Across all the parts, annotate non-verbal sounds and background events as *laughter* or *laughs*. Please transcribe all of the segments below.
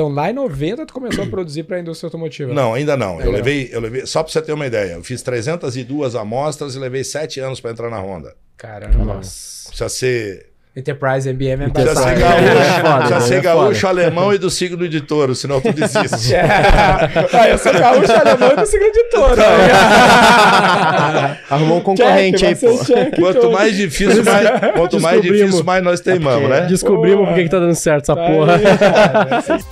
Então lá em 90 tu começou a produzir para a indústria automotiva. Né? Não, ainda não. eu levei, eu levei, só para você ter uma ideia, eu fiz 302 amostras e levei 7 anos para entrar na Honda. Caramba. Nossa. Precisa ser Enterprise MBM é Precisa ser é gaúcho, é precisa ser é gaúcho alemão e do signo de touro, senão tu desiste. *laughs* É. Ah, eu sou gaúcho alemão e do signo de touro. Então. *laughs* Arrumou um concorrente check, aí, pô. Check, quanto check. mais difícil, mais, quanto mais difícil, mais nós teimamos, né? Descobrimos por que tá dando certo essa tá porra. Aí,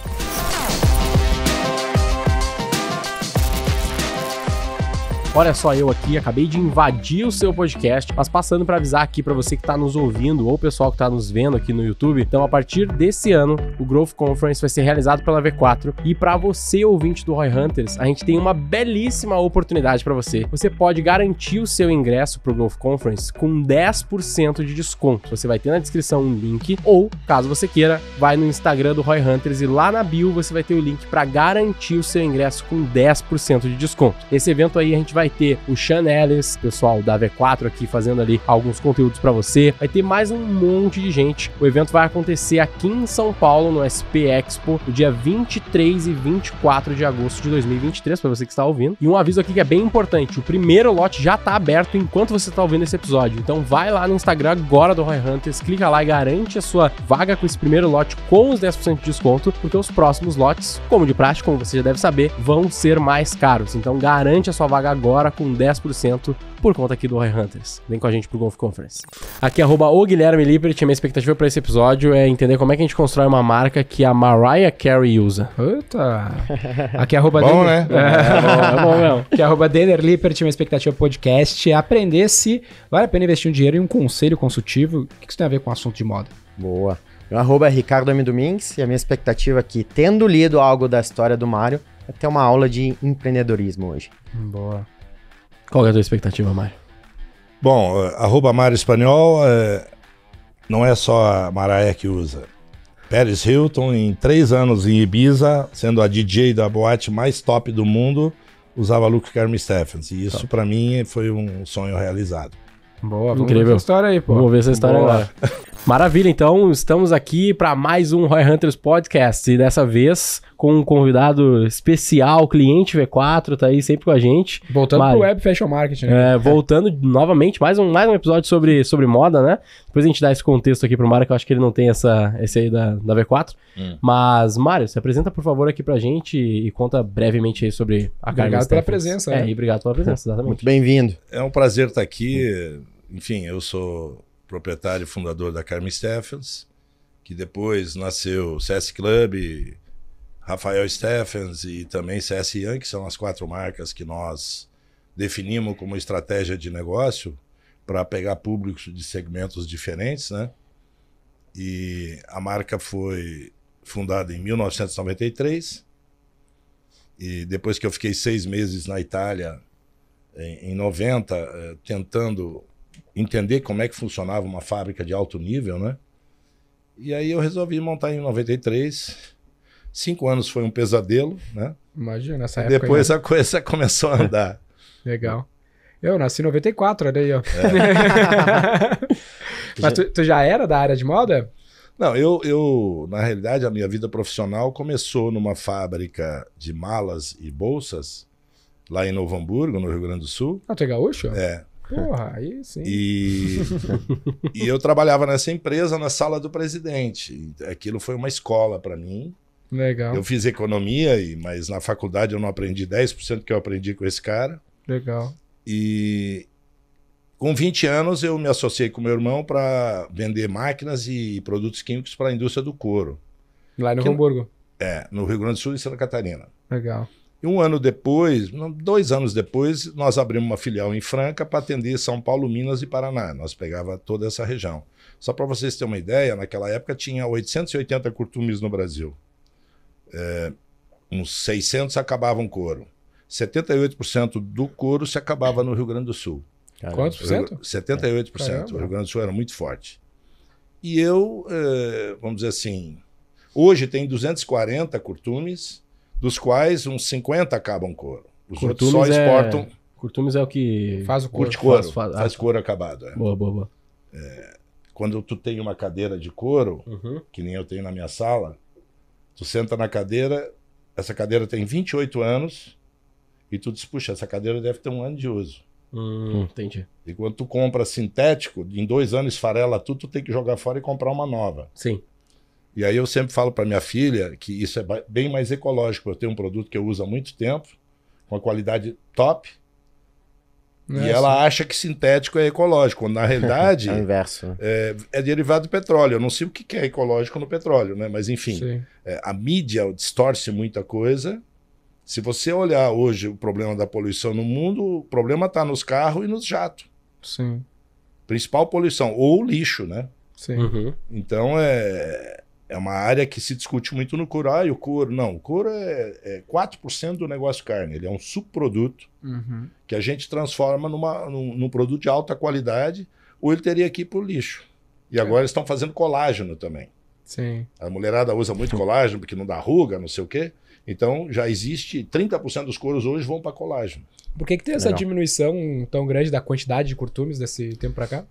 Olha só, eu aqui acabei de invadir o seu podcast, mas passando para avisar aqui para você que está nos ouvindo ou o pessoal que está nos vendo aqui no YouTube. Então, a partir desse ano, o Growth Conference vai ser realizado pela V4 e para você ouvinte do Roy Hunters, a gente tem uma belíssima oportunidade para você. Você pode garantir o seu ingresso para o Growth Conference com 10% de desconto. Você vai ter na descrição um link ou, caso você queira, vai no Instagram do Roy Hunters e lá na bio você vai ter o link para garantir o seu ingresso com 10% de desconto. Esse evento aí a gente vai vai ter o Sean Ellis, pessoal da V4 aqui fazendo ali alguns conteúdos para você. Vai ter mais um monte de gente. O evento vai acontecer aqui em São Paulo, no SP Expo, no dia 23 e 24 de agosto de 2023, para você que está ouvindo. E um aviso aqui que é bem importante: o primeiro lote já está aberto enquanto você está ouvindo esse episódio. Então vai lá no Instagram agora do Roy Hunters, clica lá e garante a sua vaga com esse primeiro lote com os 10% de desconto, porque os próximos lotes, como de prática, como você já deve saber, vão ser mais caros. Então garante a sua vaga agora agora com 10% por conta aqui do Roy Hunters. Vem com a gente pro Golf Conference. Aqui, arroba o Guilherme Lippert. Minha expectativa para esse episódio é entender como é que a gente constrói uma marca que a Mariah Carey usa. Eita! *laughs* Aqui, arroba... bom, né? *laughs* É, é, é bom, é bom mesmo. Aqui, arroba Denner Lippert. Minha expectativa podcast é aprender se vale a pena investir um dinheiro em um conselho consultivo. O que isso tem a ver com o assunto de moda? Boa. Meu arroba é Ricardo M. Domingues e a minha expectativa é que, tendo lido algo da história do Mário, é ter uma aula de empreendedorismo hoje. Boa. Qual é a tua expectativa, Mário? Bom, eh, arroba Mário Espanhol é, não é só a Maraia que usa. Paris Hilton, em três anos em Ibiza, sendo a DJ da boate mais top do mundo, usava Luke Carmen Stephens. E isso, para mim, foi um sonho realizado. Boa, vamos Incrível. ver essa história aí, pô. Vamos ver essa história Boa. agora. *laughs* Maravilha, então estamos aqui para mais um Roy Hunters Podcast e dessa vez com um convidado especial, cliente V4, tá aí sempre com a gente. Voltando para pro Web Fashion Marketing. Né? É, voltando novamente, mais um, mais um episódio sobre, sobre moda, né? Depois a gente dá esse contexto aqui pro Mário, que eu acho que ele não tem essa, esse aí da, da V4. Hum. Mas, Mário, se apresenta por favor aqui pra gente e, conta brevemente aí sobre a Obrigado pela presença. É, né? e obrigado pela presença, exatamente. Muito bem-vindo. É um prazer estar aqui. Enfim, eu sou proprietário e fundador da Carmen Stephens, que depois nasceu CS Club, Rafael Stephens e também CS Young, que são as quatro marcas que nós definimos como estratégia de negócio para pegar públicos de segmentos diferentes, né? E a marca foi fundada em 1993. E depois que eu fiquei seis meses na Itália, em, em 90, eh, tentando entender como é que funcionava uma fábrica de alto nível, né? E aí eu resolvi montar em 93. Cinco anos foi um pesadelo, né? Imagina essa época. Depois a coisa *laughs* começou a andar. Legal. Eu nasci em 94, olha aí, ó. É. *laughs* Mas tu, tu, já era da área de moda? Não, eu, eu, na realidade, a minha vida profissional começou numa fábrica de malas e bolsas, lá em Novo Hamburgo, no Rio Grande do Sul. Ah, tu é gaúcho? É, Porra, aí sim. E, e eu trabalhava nessa empresa na sala do presidente. Aquilo foi uma escola para mim. Legal. Eu fiz economia, mas na faculdade eu não aprendi 10% que eu aprendi com esse cara. Legal. E com 20 anos eu me associei com meu irmão para vender máquinas e produtos químicos para a indústria do couro. Lá no que, Hamburgo? É, no Rio Grande do Sul e Santa Catarina. Legal. E um ano depois, dois anos depois, nós abrimos uma filial em Franca para atender São Paulo, Minas e Paraná. Nós pegava toda essa região. Só para vocês terem uma ideia, naquela época tinha 880 curtumes no Brasil. É, uns 600 acabavam couro. 78% do couro se acabava no Rio Grande do Sul. Quantos por cento? 78%. Caramba. O Rio Grande do Sul era muito forte. E eu, é, vamos dizer assim, hoje tem 240 curtumes dos quais uns 50 acabam couro. Os Curtumes outros só é- exportam. É... Curtumes é o que. Faz o couro. couro. Faz, faz... faz ah, tá. couro acabado. É. Boa, boa, boa. É, quando tu tem uma cadeira de couro, uhum. que nem eu tenho na minha sala, tu senta na cadeira, essa cadeira tem 28 anos, e tu diz, puxa, essa cadeira deve ter um ano de uso. Hum, hum entendi. E quando tu compra sintético, em dois anos farela tudo, tu tem que jogar fora e comprar uma nova. Sim. E aí eu sempre falo para minha filha que isso é bem mais ecológico. Eu tenho um produto que eu uso há muito tempo, com a qualidade top. E né, ela acha que sintético é ecológico, quando na realidade *laughs* é, o inverso. É, é, derivado do petróleo. Eu não sei o que é ecológico no petróleo, né? Mas enfim, é, a mídia distorce muita coisa. Se você olhar hoje o problema da poluição no mundo, o problema está nos carros e nos jatos. Sim. Principal poluição, ou lixo, né? Sim. Uhum. Então é é uma área que se discute muito no couro. Ah, e o couro. Não, o couro é, é 4% do negócio carne. Ele é um subproduto uhum. que a gente transforma numa, num, num, produto de alta qualidade, ou ele teria que ir para o lixo. E é. agora é. eles estão fazendo colágeno também. Sim. A mulherada usa muito colágeno porque não dá ruga, não sei o quê. Então já existe 30% dos couros hoje vão para colágeno. Por que, que tem essa Legal. diminuição tão grande da quantidade de curtumes desse tempo para cá?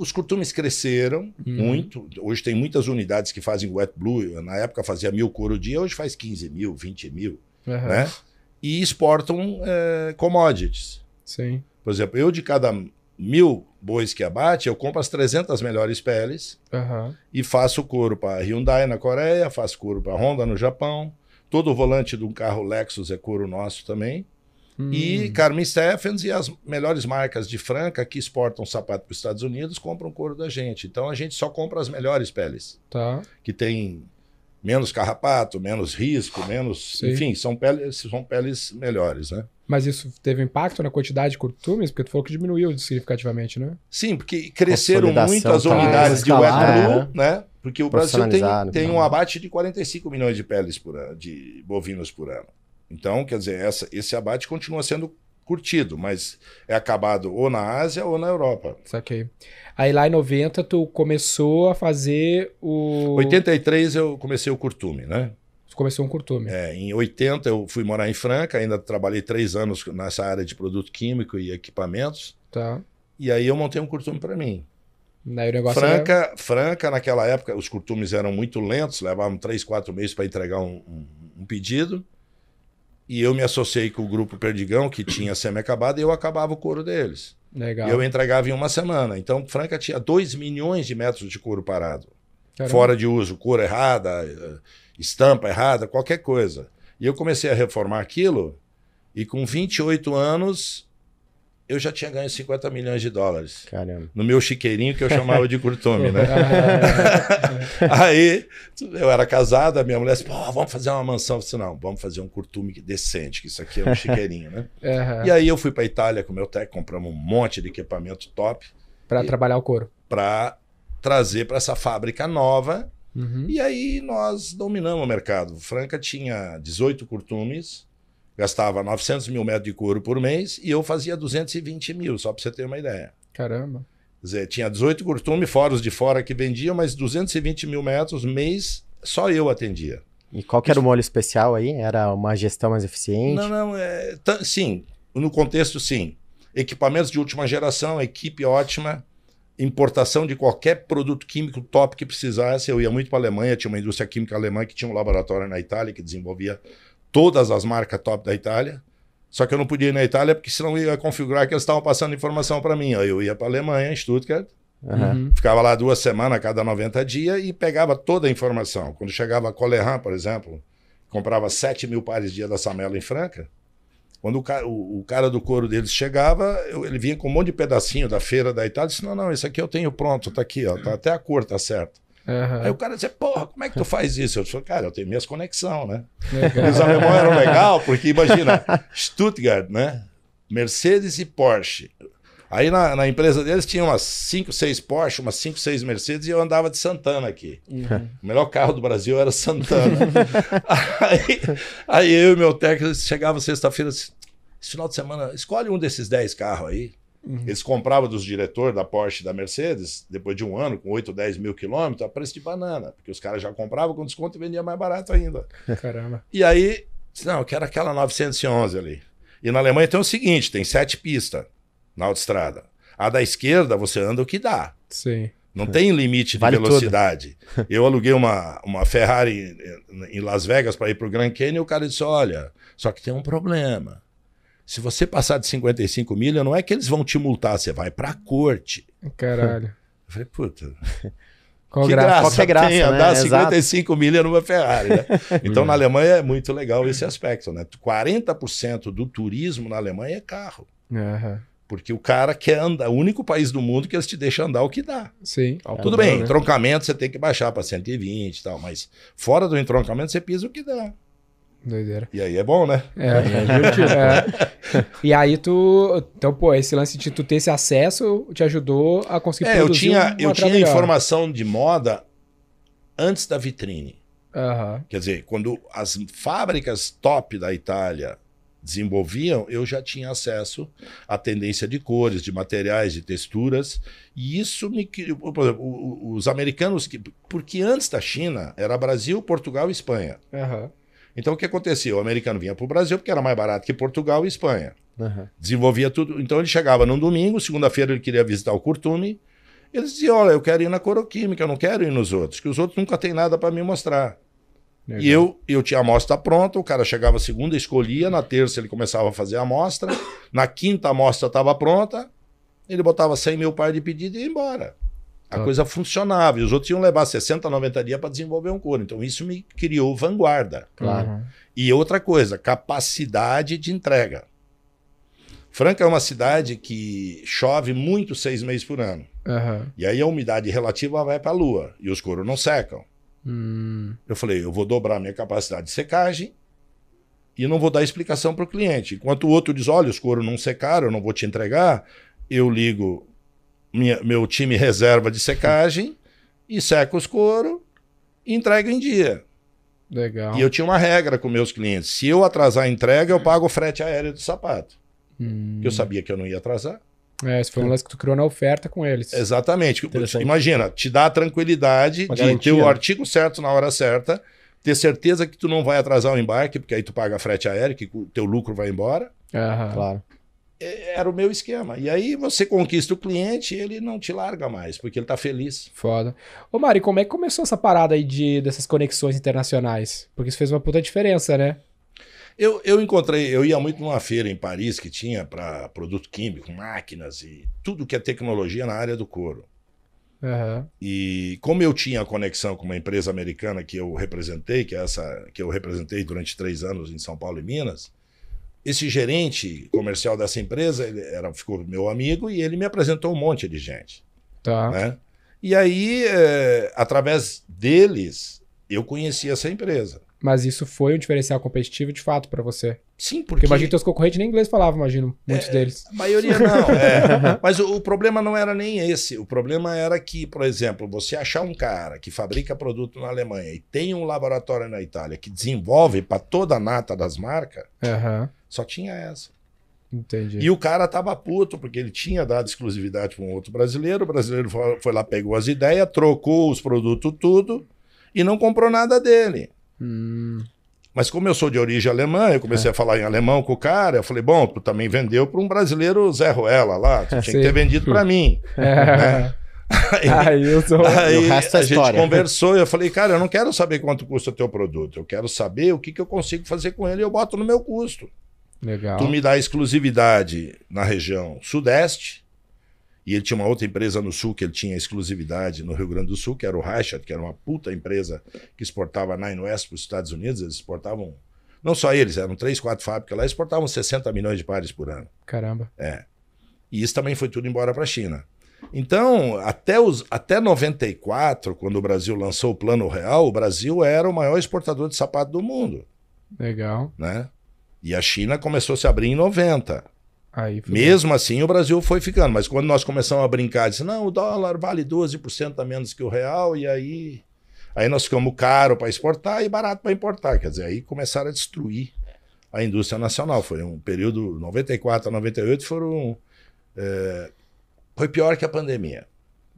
Os curtumes cresceram uhum. muito. Hoje tem muitas unidades que fazem wet blue. Na época fazia mil couro dia, hoje faz 15 mil, 20 mil. Uhum. Né? E exportam é, commodities. Sim. Por exemplo, eu de cada mil bois que abate, eu compro as 300 melhores peles uhum. e faço couro para Hyundai na Coreia, faço couro para Honda no Japão. Todo o volante de um carro Lexus é couro nosso também. Hum. E Carmen Steffens e as melhores marcas de Franca que exportam sapato para os Estados Unidos compram couro da gente. Então a gente só compra as melhores peles. Tá. Que tem menos carrapato, menos risco, menos. Sim. Enfim, são peles, são peles melhores, né? Mas isso teve impacto na quantidade de curtumes? Porque tu falou que diminuiu significativamente, né? Sim, porque cresceram muito as tá? unidades tá, de wet blue, é. né? Porque o Brasil tem, tem né? um abate de 45 milhões de peles por ano, de bovinos por ano. Então, quer dizer, essa, esse abate continua sendo curtido, mas é acabado ou na Ásia ou na Europa. Saquei. Aí lá em 90 tu começou a fazer o... 83 eu comecei o curtume, né? Tu começou um curtume. É, em 80 eu fui morar em Franca, ainda trabalhei três anos nessa área de produto químico e equipamentos. Tá. E aí eu montei um curtume para mim. Daí o negócio Franca, era... Franca, naquela época, os curtumes eram muito lentos, levavam três, quatro meses para entregar um, um, um pedido. E eu me associei com o grupo Perdigão, que tinha semi-acabado, e eu acabava o couro deles. Legal. E eu entregava em uma semana. Então, Franca tinha 2 milhões de metros de couro parado. Caramba. Fora de uso, couro errada, estampa errada, qualquer coisa. E eu comecei a reformar aquilo, e com 28 anos, eu já tinha ganho 50 milhões de dólares. Caramba. No meu chiqueirinho que eu chamava de curtume, né? *laughs* *laughs* aí eu era casado, a minha mulher disse: Pô, vamos fazer uma mansão. Eu disse, assim, não, vamos fazer um curtume decente, que isso aqui é um chiqueirinho, né? Uhum. *laughs* E aí eu fui para Itália com o meu técnico, compramos um monte de equipamento top. Para trabalhar o couro. Para trazer para essa fábrica nova. Uhum. E aí nós dominamos o mercado. Franca tinha 18 curtumes gastava 900 mil metros de couro por mês e eu fazia 220 mil, só para você ter uma ideia. Caramba. Quer dizer, tinha 18 curtumes, fora os de fora que vendiam, mas 220 mil metros mês só eu atendia. E qual que era o molho especial aí? Era uma gestão mais eficiente? Não, não, é, sim, no contexto sim. Equipamentos de última geração, equipe ótima, importação de qualquer produto químico top que precisasse. Eu ia muito para a Alemanha, tinha uma indústria química alemã que tinha um laboratório na Itália que desenvolvia todas as marcas top da Itália. Só que eu não podia ir na Itália, porque senão ia configurar que eles estavam passando informação para mim. eu ia para a Alemanha, Stuttgart, uhum. ficava lá duas semanas a cada 90 dias e pegava toda a informação. Quando chegava a Coleran, por exemplo, comprava 7 mil pares dia da Samela em Franca. Quando o, ca o, o cara do couro deles chegava, eu, ele vinha com um monte de pedacinho da feira da Itália e disse: Não, não, isso aqui eu tenho pronto, tá aqui, ó, tá, até a cor tá certo. Uhum. Aí o cara disse, porra, como é que tu faz isso? Eu disse, cara, eu tenho minhas conexões, né? Legal. Os alemães eram legal, porque imagina, Stuttgart, né? Mercedes e Porsche. Aí na, na, empresa deles tinha umas 5, 6 Porsche, umas 5, 6 Mercedes e eu andava de Santana aqui. Uhum. O melhor carro do Brasil era Santana. *laughs* aí, aí, eu e meu técnico chegava sexta-feira, esse final de semana, escolhe um desses 10 carros aí, Uhum. Eles compravam dos diretores da Porsche da Mercedes, depois de um ano, com 8, 10 mil quilômetros, a preço de banana. Porque os caras já compravam com desconto e vendia mais barato ainda. Caramba. E aí, não, eu quero aquela 911 ali. E na Alemanha tem o seguinte: tem sete pistas na autoestrada. A da esquerda você anda o que dá. Sim. Não tem limite de vale velocidade. Tudo. Eu aluguei uma, uma Ferrari em Las Vegas para ir para o Grand Canyon e o cara disse: olha, só que tem um problema. Se você passar de 55 milhas, não é que eles vão te multar, você vai pra corte. Caralho. *laughs* Eu falei, puta. Qual que graça, graça, qual é graça tem né? andar Exato. 55 milhas numa Ferrari, né? *laughs* Então, na Alemanha é muito legal esse aspecto, né? 40% do turismo na Alemanha é carro. Uhum. Porque o cara quer andar, o único país do mundo que eles te deixam andar o que dá. Sim. Ah, tudo bem, né? entroncamento você tem que baixar para 120 e tal, mas fora do entroncamento você pisa o que dá. Doideira. E aí é bom, né? É, é, é. é. E aí tu. Então, pô, esse lance de tu ter esse acesso te ajudou a conseguir é, eu tinha, eu tinha informação de moda antes da vitrine. Uhum. Quer dizer, quando as fábricas top da Itália desenvolviam, eu já tinha acesso à tendência de cores, de materiais, de texturas. E isso me por exemplo, os americanos que porque antes da China era Brasil, Portugal e Espanha. Uhum. Então o que acontecia? O americano vinha para o Brasil porque era mais barato que Portugal e Espanha. Uhum. Desenvolvia tudo. Então ele chegava num domingo, segunda-feira ele queria visitar o Curtume. Eles diziam: Olha, eu quero ir na coroquímica, eu não quero ir nos outros, que os outros nunca têm nada para me mostrar. Legal. E eu, eu tinha a amostra pronta, o cara chegava segunda, escolhia, na terça ele começava a fazer a amostra, na quinta a amostra estava pronta, ele botava 100 mil par de pedido e ia embora a coisa funcionava. E os outros iam levar 60, 90 dias para desenvolver um couro. Então, isso me criou vanguarda. Claro. Uhum. E outra coisa, capacidade de entrega. Franca é uma cidade que chove muito seis meses por ano. Uhum. E aí a umidade relativa vai para a lua. E os couros não secam. Hum. Eu falei, eu vou dobrar minha capacidade de secagem e não vou dar explicação para o cliente. Enquanto o outro diz, olha, os couros não secaram, eu não vou te entregar. Eu ligo minha, meu time reserva de secagem e seca os couro e entrega em dia. Legal. E eu tinha uma regra com meus clientes. Se eu atrasar a entrega, eu pago o frete aéreo do sapato. Hum. Eu sabia que eu não ia atrasar. É, esse foi um lance que tu criou na oferta com eles. Exatamente. Imagina, te dá a tranquilidade uma de garantia. ter o artigo certo na hora certa, ter certeza que tu não vai atrasar o embarque, porque aí tu paga frete aéreo, que o teu lucro vai embora. Aham. Claro. É, era o meu esquema. E aí você conquista o cliente e ele não te larga mais, porque ele tá feliz. Foda. Ô Mari, como é que começou essa parada aí de, dessas conexões internacionais? Porque isso fez uma puta diferença, né? Eu, eu encontrei, eu ia muito numa feira em Paris que tinha para produto químico, máquinas e tudo que é tecnologia na área do couro. Uhum. E como eu tinha conexão com uma empresa americana que eu representei, que é essa que eu representei durante três anos em São Paulo e Minas, esse gerente comercial dessa empresa ele era, ficou meu amigo e ele me apresentou um monte de gente. Tá. Né? E aí, é, através deles, eu conheci essa empresa. Mas isso foi um diferencial competitivo de fato para você? Sim, porque... porque imagina teus concorrentes nem inglês falavam, imagino, é, muitos é, deles. A maioria não, *laughs* é. Mas o, o, problema não era nem esse. O problema era que, por exemplo, você achar um cara que fabrica produto na Alemanha e tem um laboratório na Itália que desenvolve para toda a nata das marcas, uhum. Só tinha essa. Entendi. E o cara tava puto, porque ele tinha dado exclusividade para um outro brasileiro. O brasileiro foi lá, pegou as ideias, trocou os produtos tudo e não comprou nada dele. Hum. Mas como eu sou de origem alemã, eu comecei é. a falar em alemão com o cara. Eu falei, bom, tu também vendeu para um brasileiro Zé Ruela lá. Tu *laughs* tinha sim. que ter vendido para mim. *laughs* É. Né? *laughs* Aí, aí, eu tô... aí o resto é a gente conversou e eu falei, cara, eu não quero saber quanto custa o teu produto. Eu quero saber o que, que eu consigo fazer com ele e eu boto no meu custo. Legal. Tu me dá exclusividade na região Sudeste. E ele tinha uma outra empresa no Sul que ele tinha exclusividade no Rio Grande do Sul, que era o Reichert, que era uma puta empresa que exportava Nine West para os Estados Unidos. Eles exportavam, não só eles, eram três, quatro fábricas lá, exportavam 60 milhões de pares por ano. Caramba. É. E isso também foi tudo embora para a China. Então, até, os, até 94, quando o Brasil lançou o Plano Real, o Brasil era o maior exportador de sapato do mundo. Legal. Né? E a China começou a se abrir em 90. Mesmo assim, o Brasil foi ficando. Mas quando nós começamos a brincar, disse: não, o dólar vale 12% a menos que o real, e aí. Aí nós ficamos caro para exportar e barato para importar. Quer dizer, aí começaram a destruir a indústria nacional. Foi um período 94 a 98 foram é, foi pior que a pandemia.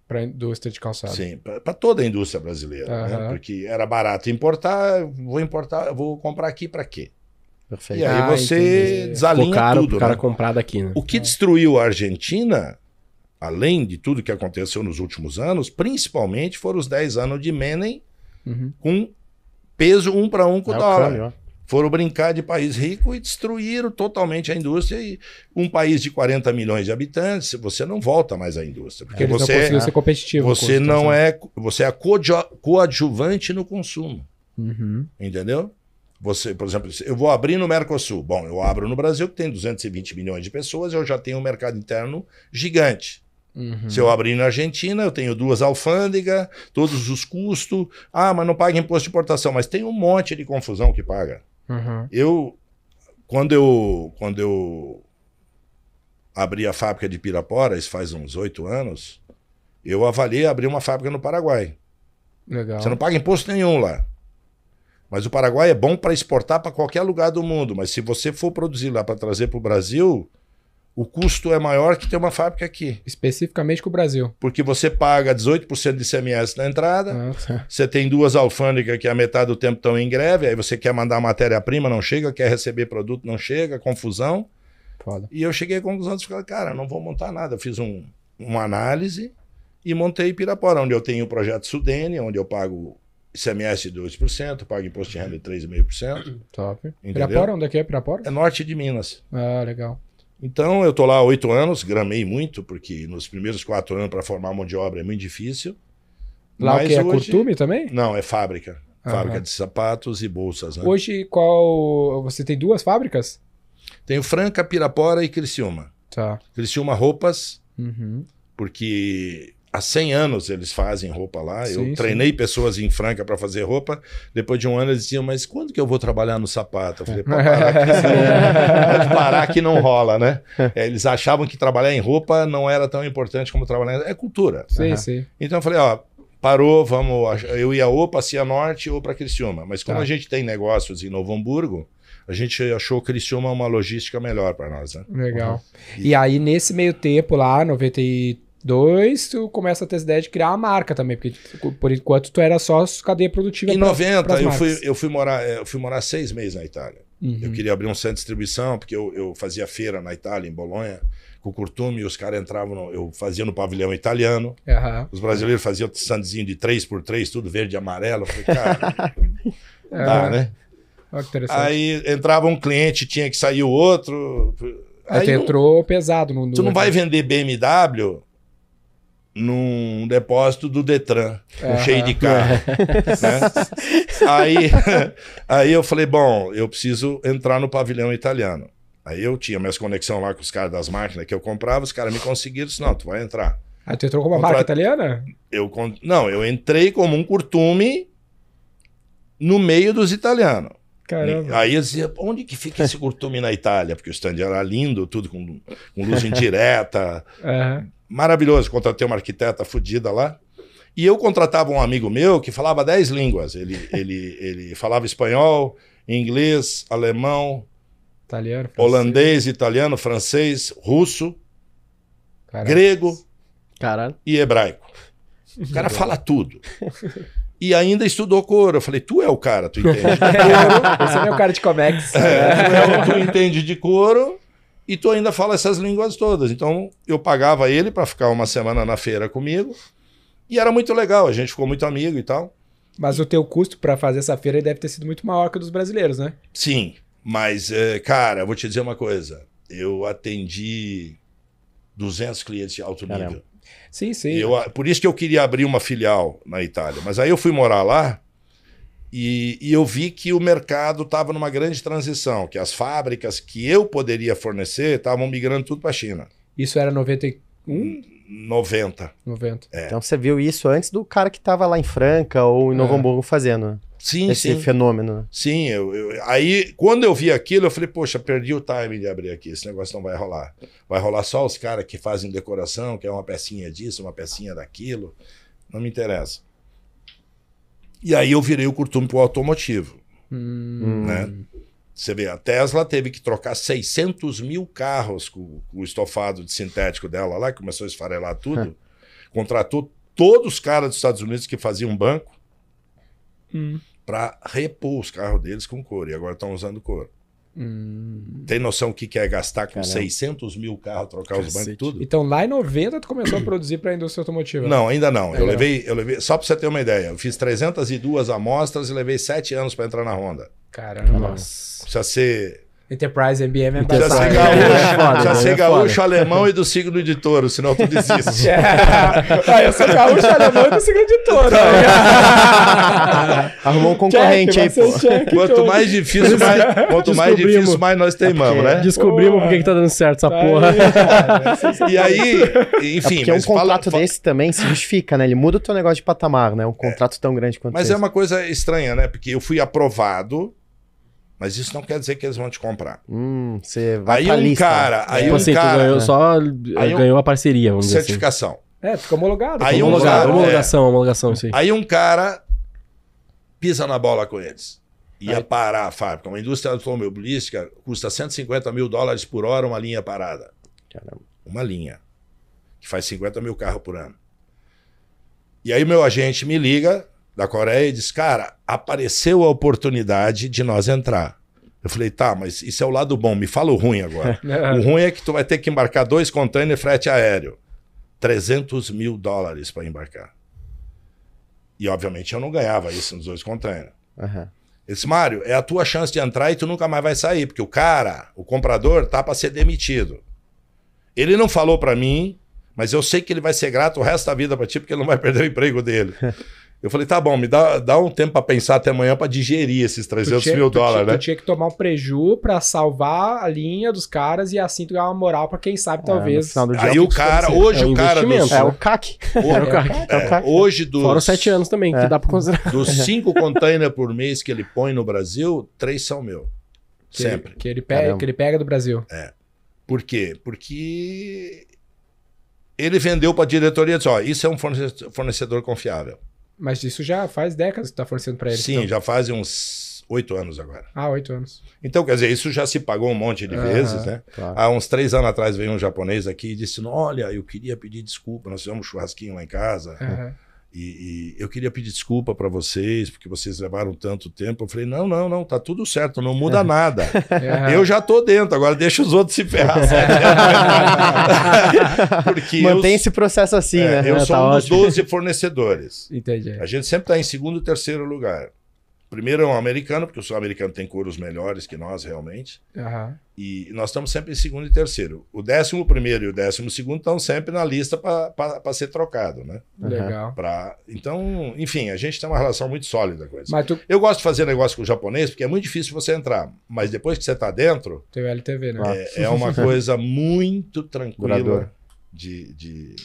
Para a indústria de calçado. Sim, para toda a indústria brasileira, uhum. né? porque era barato importar. Vou importar, vou comprar aqui para quê? Perfeito. E aí ah, você entendi. desalinha tudo. o cara né? aqui né? O que destruiu a Argentina, além de tudo que aconteceu nos últimos anos, principalmente foram os 10 anos de Menem uhum. com peso um para um com é o dólar. foram brincar de país rico e destruíram totalmente a indústria. E um país de 40 milhões de habitantes, você não volta mais à indústria. Porque você, não ser competitivo você não né? é. Você é coadjuvante no consumo. Uhum. Entendeu? Você, por exemplo, eu vou abrir no Mercosul. Bom, eu abro no Brasil, que tem 220 milhões de pessoas, eu já tenho um mercado interno gigante. Uhum. Se eu abrir na Argentina, eu tenho duas alfândegas, todos os custos. Ah, mas não paga imposto de importação. Mas tem um monte de confusão que paga. Uhum. Eu, quando eu, quando eu abri a fábrica de Pirapora, isso faz uns oito anos, eu avaliei abrir uma fábrica no Paraguai. Legal. Você não paga imposto nenhum lá. Mas o Paraguai é bom para exportar para qualquer lugar do mundo. Mas se você for produzir lá para trazer para o Brasil, o custo é maior que ter uma fábrica aqui. Especificamente com o Brasil. Porque você paga 18% de CMS na entrada, ah, tá. você tem duas alfândegas que a metade do tempo estão em greve, aí você quer mandar matéria-prima, não chega, quer receber produto, não chega, confusão. Foda. E eu cheguei à conclusão de ficar, cara, não vou montar nada. Eu fiz um, uma análise e montei Pirapora, onde eu tenho o projeto Sudene, onde eu pago ICMS de 2%, paga imposto de renda de 3,5%. *clears throat* Top. Pirapora, onde é que é Pirapora? É norte de Minas. Ah, legal. Então, eu estou lá há oito anos, gramei muito, porque nos primeiros quatro anos para formar mão de obra é muito difícil. Lá Mas o que é hoje... curtume também? Não, é fábrica. Aham. Fábrica de sapatos e bolsas. Né? Hoje, qual. Você tem duas fábricas? Tenho Franca, Pirapora e Criciúma. Tá. Criciúma Roupas, uhum. porque há 100 anos eles fazem roupa lá. Sim, eu treinei sim. pessoas em Franca para fazer roupa. Depois de um ano eles diziam, mas quando que eu vou trabalhar no sapato? Eu falei, pode né? *laughs* parar que não, parar não rola, né? É, eles achavam que trabalhar em roupa não era tão importante como trabalhar... É cultura. Sim, uhum. sim. Então eu falei, ó, parou, vamos... Eu ia ou para Cia Norte ou para Criciúma. Mas como tá. a gente tem negócios em Novo Hamburgo a gente achou que Criciúma uma logística melhor para nós, né? Legal. E... e... aí, nesse meio tempo lá, 93, Dois, tu começa a ter essa ideia de criar uma marca também, porque por enquanto tu era só cadeia produtiva. Em pra, 90, eu fui, eu, fui morar, é, eu fui morar seis meses na Itália. Uhum. Eu queria abrir um centro de distribuição, porque eu, eu fazia feira na Itália, em Bolonha, com o curtume, os caras entravam, no, eu fazia no pavilhão italiano, uhum. os brasileiros faziam sandezinho de 3x3, tudo verde e amarelo. Eu falei, cara, *laughs* dá, uhum. né? Olha que interessante. Aí entrava um cliente, tinha que sair o outro. Aí, aí tu entrou pesado. No, no tu não vai vender BMW num depósito do Detran, uhum. cheio de carro. *laughs* Né? aí, *laughs* aí eu falei, bom, eu preciso entrar no pavilhão italiano. Aí eu tinha minhas conexão lá com os caras das máquinas que eu comprava, os caras me conseguiram, senão não, tu vai entrar. Ah, tu entrou com uma Contra... marca italiana? Eu, não, eu entrei como um curtume no meio dos italianos. Caramba. Aí eu dizia, onde que fica esse curtume na Itália? Porque o stand era lindo, tudo com, com luz indireta. uhum. *laughs* maravilhoso. Contratei uma arquiteta fodida lá. E eu contratava um amigo meu que falava dez línguas. Ele, *laughs* ele, ele falava espanhol, inglês, alemão, italiano, holandês, italiano, francês, russo, grego Caralho. e hebraico. O cara *laughs* fala tudo. E ainda estudou couro. Eu falei, tu é o cara, tu entende de *laughs* couro. Você é o cara de Comex. É, tu, é, tu entende de couro e tu ainda fala essas línguas todas. Então eu pagava ele para ficar uma semana na feira comigo. E era muito legal, a gente ficou muito amigo e tal. Mas o teu custo para fazer essa feira deve ter sido muito maior que o dos brasileiros, né? Sim, mas, eh, cara, vou te dizer uma coisa. Eu atendi 200 clientes de alto Caramba. nível. Sim, sim. Eu, por isso que eu queria abrir uma filial na Itália. Mas aí eu fui morar lá e, e, eu vi que o mercado estava numa grande transição, que as fábricas que eu poderia fornecer estavam migrando tudo para a China. Isso era 91? 90. 90. É. Então você viu isso antes do cara que estava lá em Franca ou em Novo é. Hamburgo fazendo sim, esse sim. fenômeno. Sim, eu, eu, aí quando eu vi aquilo, eu falei, poxa, perdi o time de abrir aqui, esse negócio não vai rolar. Vai rolar só os caras que fazem decoração, que é uma pecinha disso, uma pecinha daquilo. Não me interessa. E aí eu virei o curtume para o automotivo. Hum. Né? Você vê, a Tesla teve que trocar 600 mil carros com, com o estofado de sintético dela lá, começou a esfarelar tudo. É. *laughs* Contratou todos os caras dos Estados Unidos que faziam banco hum. para repor os carros deles com couro. E agora estão usando couro. Hum. Tem noção o que, quer é gastar com Caramba. 600 mil carros, trocar Cacete. os bancos e tudo? Então lá em 90 tu começou a produzir para a indústria automotiva. Não, ainda não. É, eu, levei, eu levei, só para você ter uma ideia, eu fiz 302 amostras e levei 7 anos para entrar na Honda. Caramba. Nossa. Precisa ser Enterprise MBM é Já sei gaúcho, é já né? sei é gaúcho alemão e do signo de touro, senão tu desiste. isso. *laughs* É. Ah, eu sou gaúcho alemão e do signo de touro. Tá então. *laughs* Arrumou um concorrente check, aí, pô. Check, quanto mais difícil, *laughs* mais, quanto mais difícil, mais nós teimamos, é né? Descobrimos porra. por que, tá dando certo essa tá porra. Né? e aí, enfim. É porque um contrato fala, desse fala... também se justifica, né? Ele muda o teu negócio de patamar, né? Um contrato é. tão grande quanto Mas é uma coisa estranha, né? Porque eu fui aprovado mas isso não quer dizer que eles vão te comprar. Hum, você vai aí um cara, é. aí tipo um assim, cara, ganhou, é. só é, aí um, ganhou a parceria, vamos assim. certificação. Assim. É, fica homologado. Aí homologado, um cara, homologação, é, homologação, sim. Aí um cara pisa na bola com eles. Ia aí. parar a fábrica. Uma indústria automobilística custa 150 mil dólares por hora uma linha parada. Caramba. Uma linha. Que faz 50 mil carros por ano. E aí meu agente me liga da Coreia e disse: Cara, apareceu a oportunidade de nós entrar. Eu falei, tá, mas isso é o lado bom, me fala o ruim agora. *laughs* o ruim é que tu vai ter que embarcar dois contêiner frete aéreo. 300 mil dólares para embarcar. E obviamente eu não ganhava isso nos dois contêiner. Uhum. Ele disse, Mário, é a tua chance de entrar e tu nunca mais vai sair, porque o cara, o comprador, tá para ser demitido. Ele não falou para mim, mas eu sei que ele vai ser grato o resto da vida para ti, porque ele não vai perder o emprego dele. *laughs* Eu falei, tá bom, me dá, dá um tempo para pensar até amanhã para digerir esses 300 tinha, mil dólares, né? tinha que tomar um preju para salvar a linha dos caras e assim tu ganhar uma moral para quem sabe, é, talvez. É, Aí o cara, hoje é o cara... É do... É o CAC. O... É o CAC. É, o é, CAC. hoje dos... Foram sete anos também, que dá para considerar. Dos *laughs* cinco containers por mês que ele põe no Brasil, três são meu. Que Sempre. Ele, que, ele pega, que ele pega do Brasil. É. Por quê? Porque ele vendeu para a diretoria e disse, ó, isso é um fornecedor, fornecedor confiável. Mas isso já faz décadas que está fornecendo para eles. Sim, então. já faz uns oito anos agora. Ah, oito anos. Então, quer dizer, isso já se pagou um monte de vezes, né? Claro. Tá. Há uns três anos atrás veio um japonês aqui e disse: Olha, eu queria pedir desculpa, nós fizemos um churrasquinho lá em casa. Uhum. E, e, eu queria pedir desculpa para vocês, porque vocês levaram tanto tempo. Eu falei, não, não, não, tá tudo certo, não muda é. nada. É. Eu já tô dentro, agora deixa os outros se ferrar. É. *laughs* *laughs* porque Mantém eu, esse processo assim, é, né? Eu tá sou um dos 12 fornecedores. Entendi. A gente sempre está em segundo e terceiro lugar. Primeiro é um americano, porque o sul-americano tem coros melhores que nós, realmente. Uhum. E nós estamos sempre em segundo e terceiro. O décimo primeiro e o décimo segundo estão sempre na lista para ser trocado, né? Legal. Uhum. Pra, então, enfim, a gente tem uma relação muito sólida com isso. Tu... Eu gosto de fazer negócio com o japonês, porque é muito difícil você entrar. Mas depois que você está dentro... Tem o LTV, né? É, é uma coisa muito tranquila de, de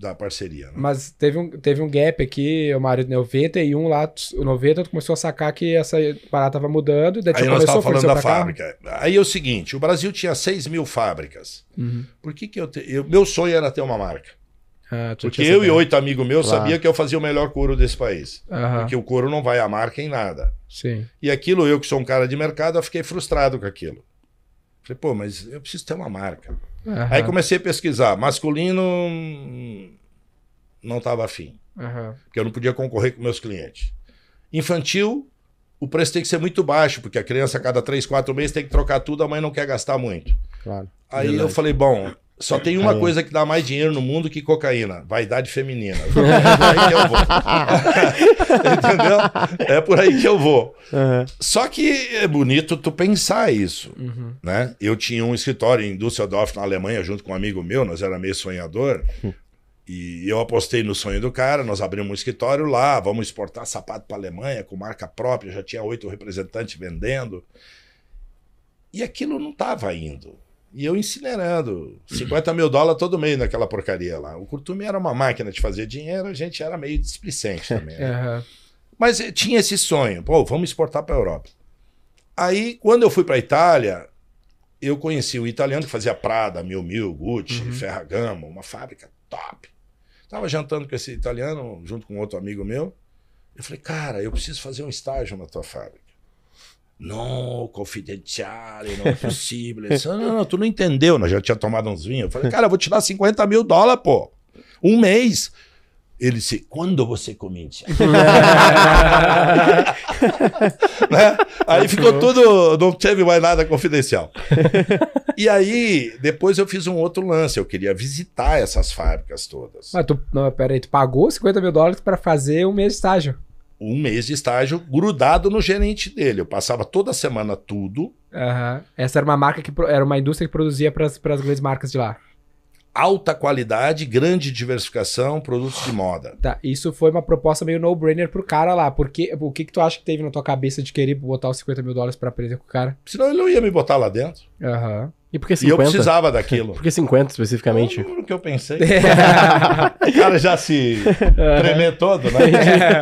da parceria. Né? Mas teve um, teve um gap aqui, o marido 91 lá, o 90 começou a sacar que essa parada estava mudando. Daí Aí nós estávamos falando da fábrica. Aí é o seguinte, o Brasil tinha 6 mil fábricas. Uhum. Por que, que eu, te, eu, Meu sonho era ter uma marca. Ah, Porque eu e oito amigos meus claro. sabia que eu fazia o melhor couro desse país. Uhum. Porque o couro não vai à marca em nada. Sim. E aquilo, eu que sou um cara de mercado, eu fiquei frustrado com aquilo. Falei, pô, mas eu preciso ter uma marca. Uhum. Aí comecei a pesquisar. Masculino não estava afim. Uhum. Porque eu não podia concorrer com meus clientes. Infantil, o preço tem que ser muito baixo, porque a criança a cada 3, 4 meses tem que trocar tudo, a mãe não quer gastar muito. Claro. Aí eu falei, bom, só é, tem tá uma coisa que dá mais dinheiro no mundo que cocaína: vaidade feminina. É por aí que eu vou. *laughs* Entendeu? É por aí que eu vou. Uhum. Só que é bonito tu pensar isso. Uhum. Né? Eu tinha um escritório em Düsseldorf, na Alemanha, junto com um amigo meu, nós era meio sonhador. Uhum. *laughs* E eu apostei no sonho do cara, nós abrimos um escritório lá, vamos exportar sapato para a Alemanha com marca própria, já tinha oito representantes vendendo. E aquilo não estava indo. E eu incinerando 50 mil dólares todo mês naquela porcaria lá. O Curtume era uma máquina de fazer dinheiro, a gente era meio displicente também. Né? uhum. *laughs* Mas tinha esse sonho, pô, vamos exportar para a Europa. Aí, quando eu fui para a Itália, eu conheci o italiano que fazia Prada, Mil Mil, Gucci, uhum. Ferragamo, uma fábrica top. Tava jantando com esse italiano, junto com outro amigo meu. Eu falei, cara, eu preciso fazer um estágio na tua fábrica não, confidencial, não é possível. Disse, não, não, tu não entendeu. Nós já tinha tomado uns vinhos. Eu falei, cara, eu vou te dar 50 mil dólares, pô. Um mês. Ele disse, quando você comente? *laughs* né? Aí ficou tudo, não teve mais nada confidencial. E aí, depois eu fiz um outro lance, eu queria visitar essas fábricas todas. Mas tu, não, peraí, tu pagou 50 mil dólares para fazer um mês de estágio? um mês de estágio grudado no gerente dele. Eu passava toda semana tudo. Uhum. Essa era uma marca que era uma indústria que produzia para as grandes marcas de lá. Alta qualidade, grande diversificação, produtos de moda. Tá, isso foi uma proposta meio no-brainer pro cara lá. Porque o que, que tu acha que teve na tua cabeça de querer botar os 50 mil dólares pra aprender com o cara? Senão ele não ia me botar lá dentro. Aham. Uhum. E porque 50? E eu precisava daquilo. *laughs* porque 50 especificamente? É o que eu pensei. *laughs* *laughs* o cara já se tremer todo, né?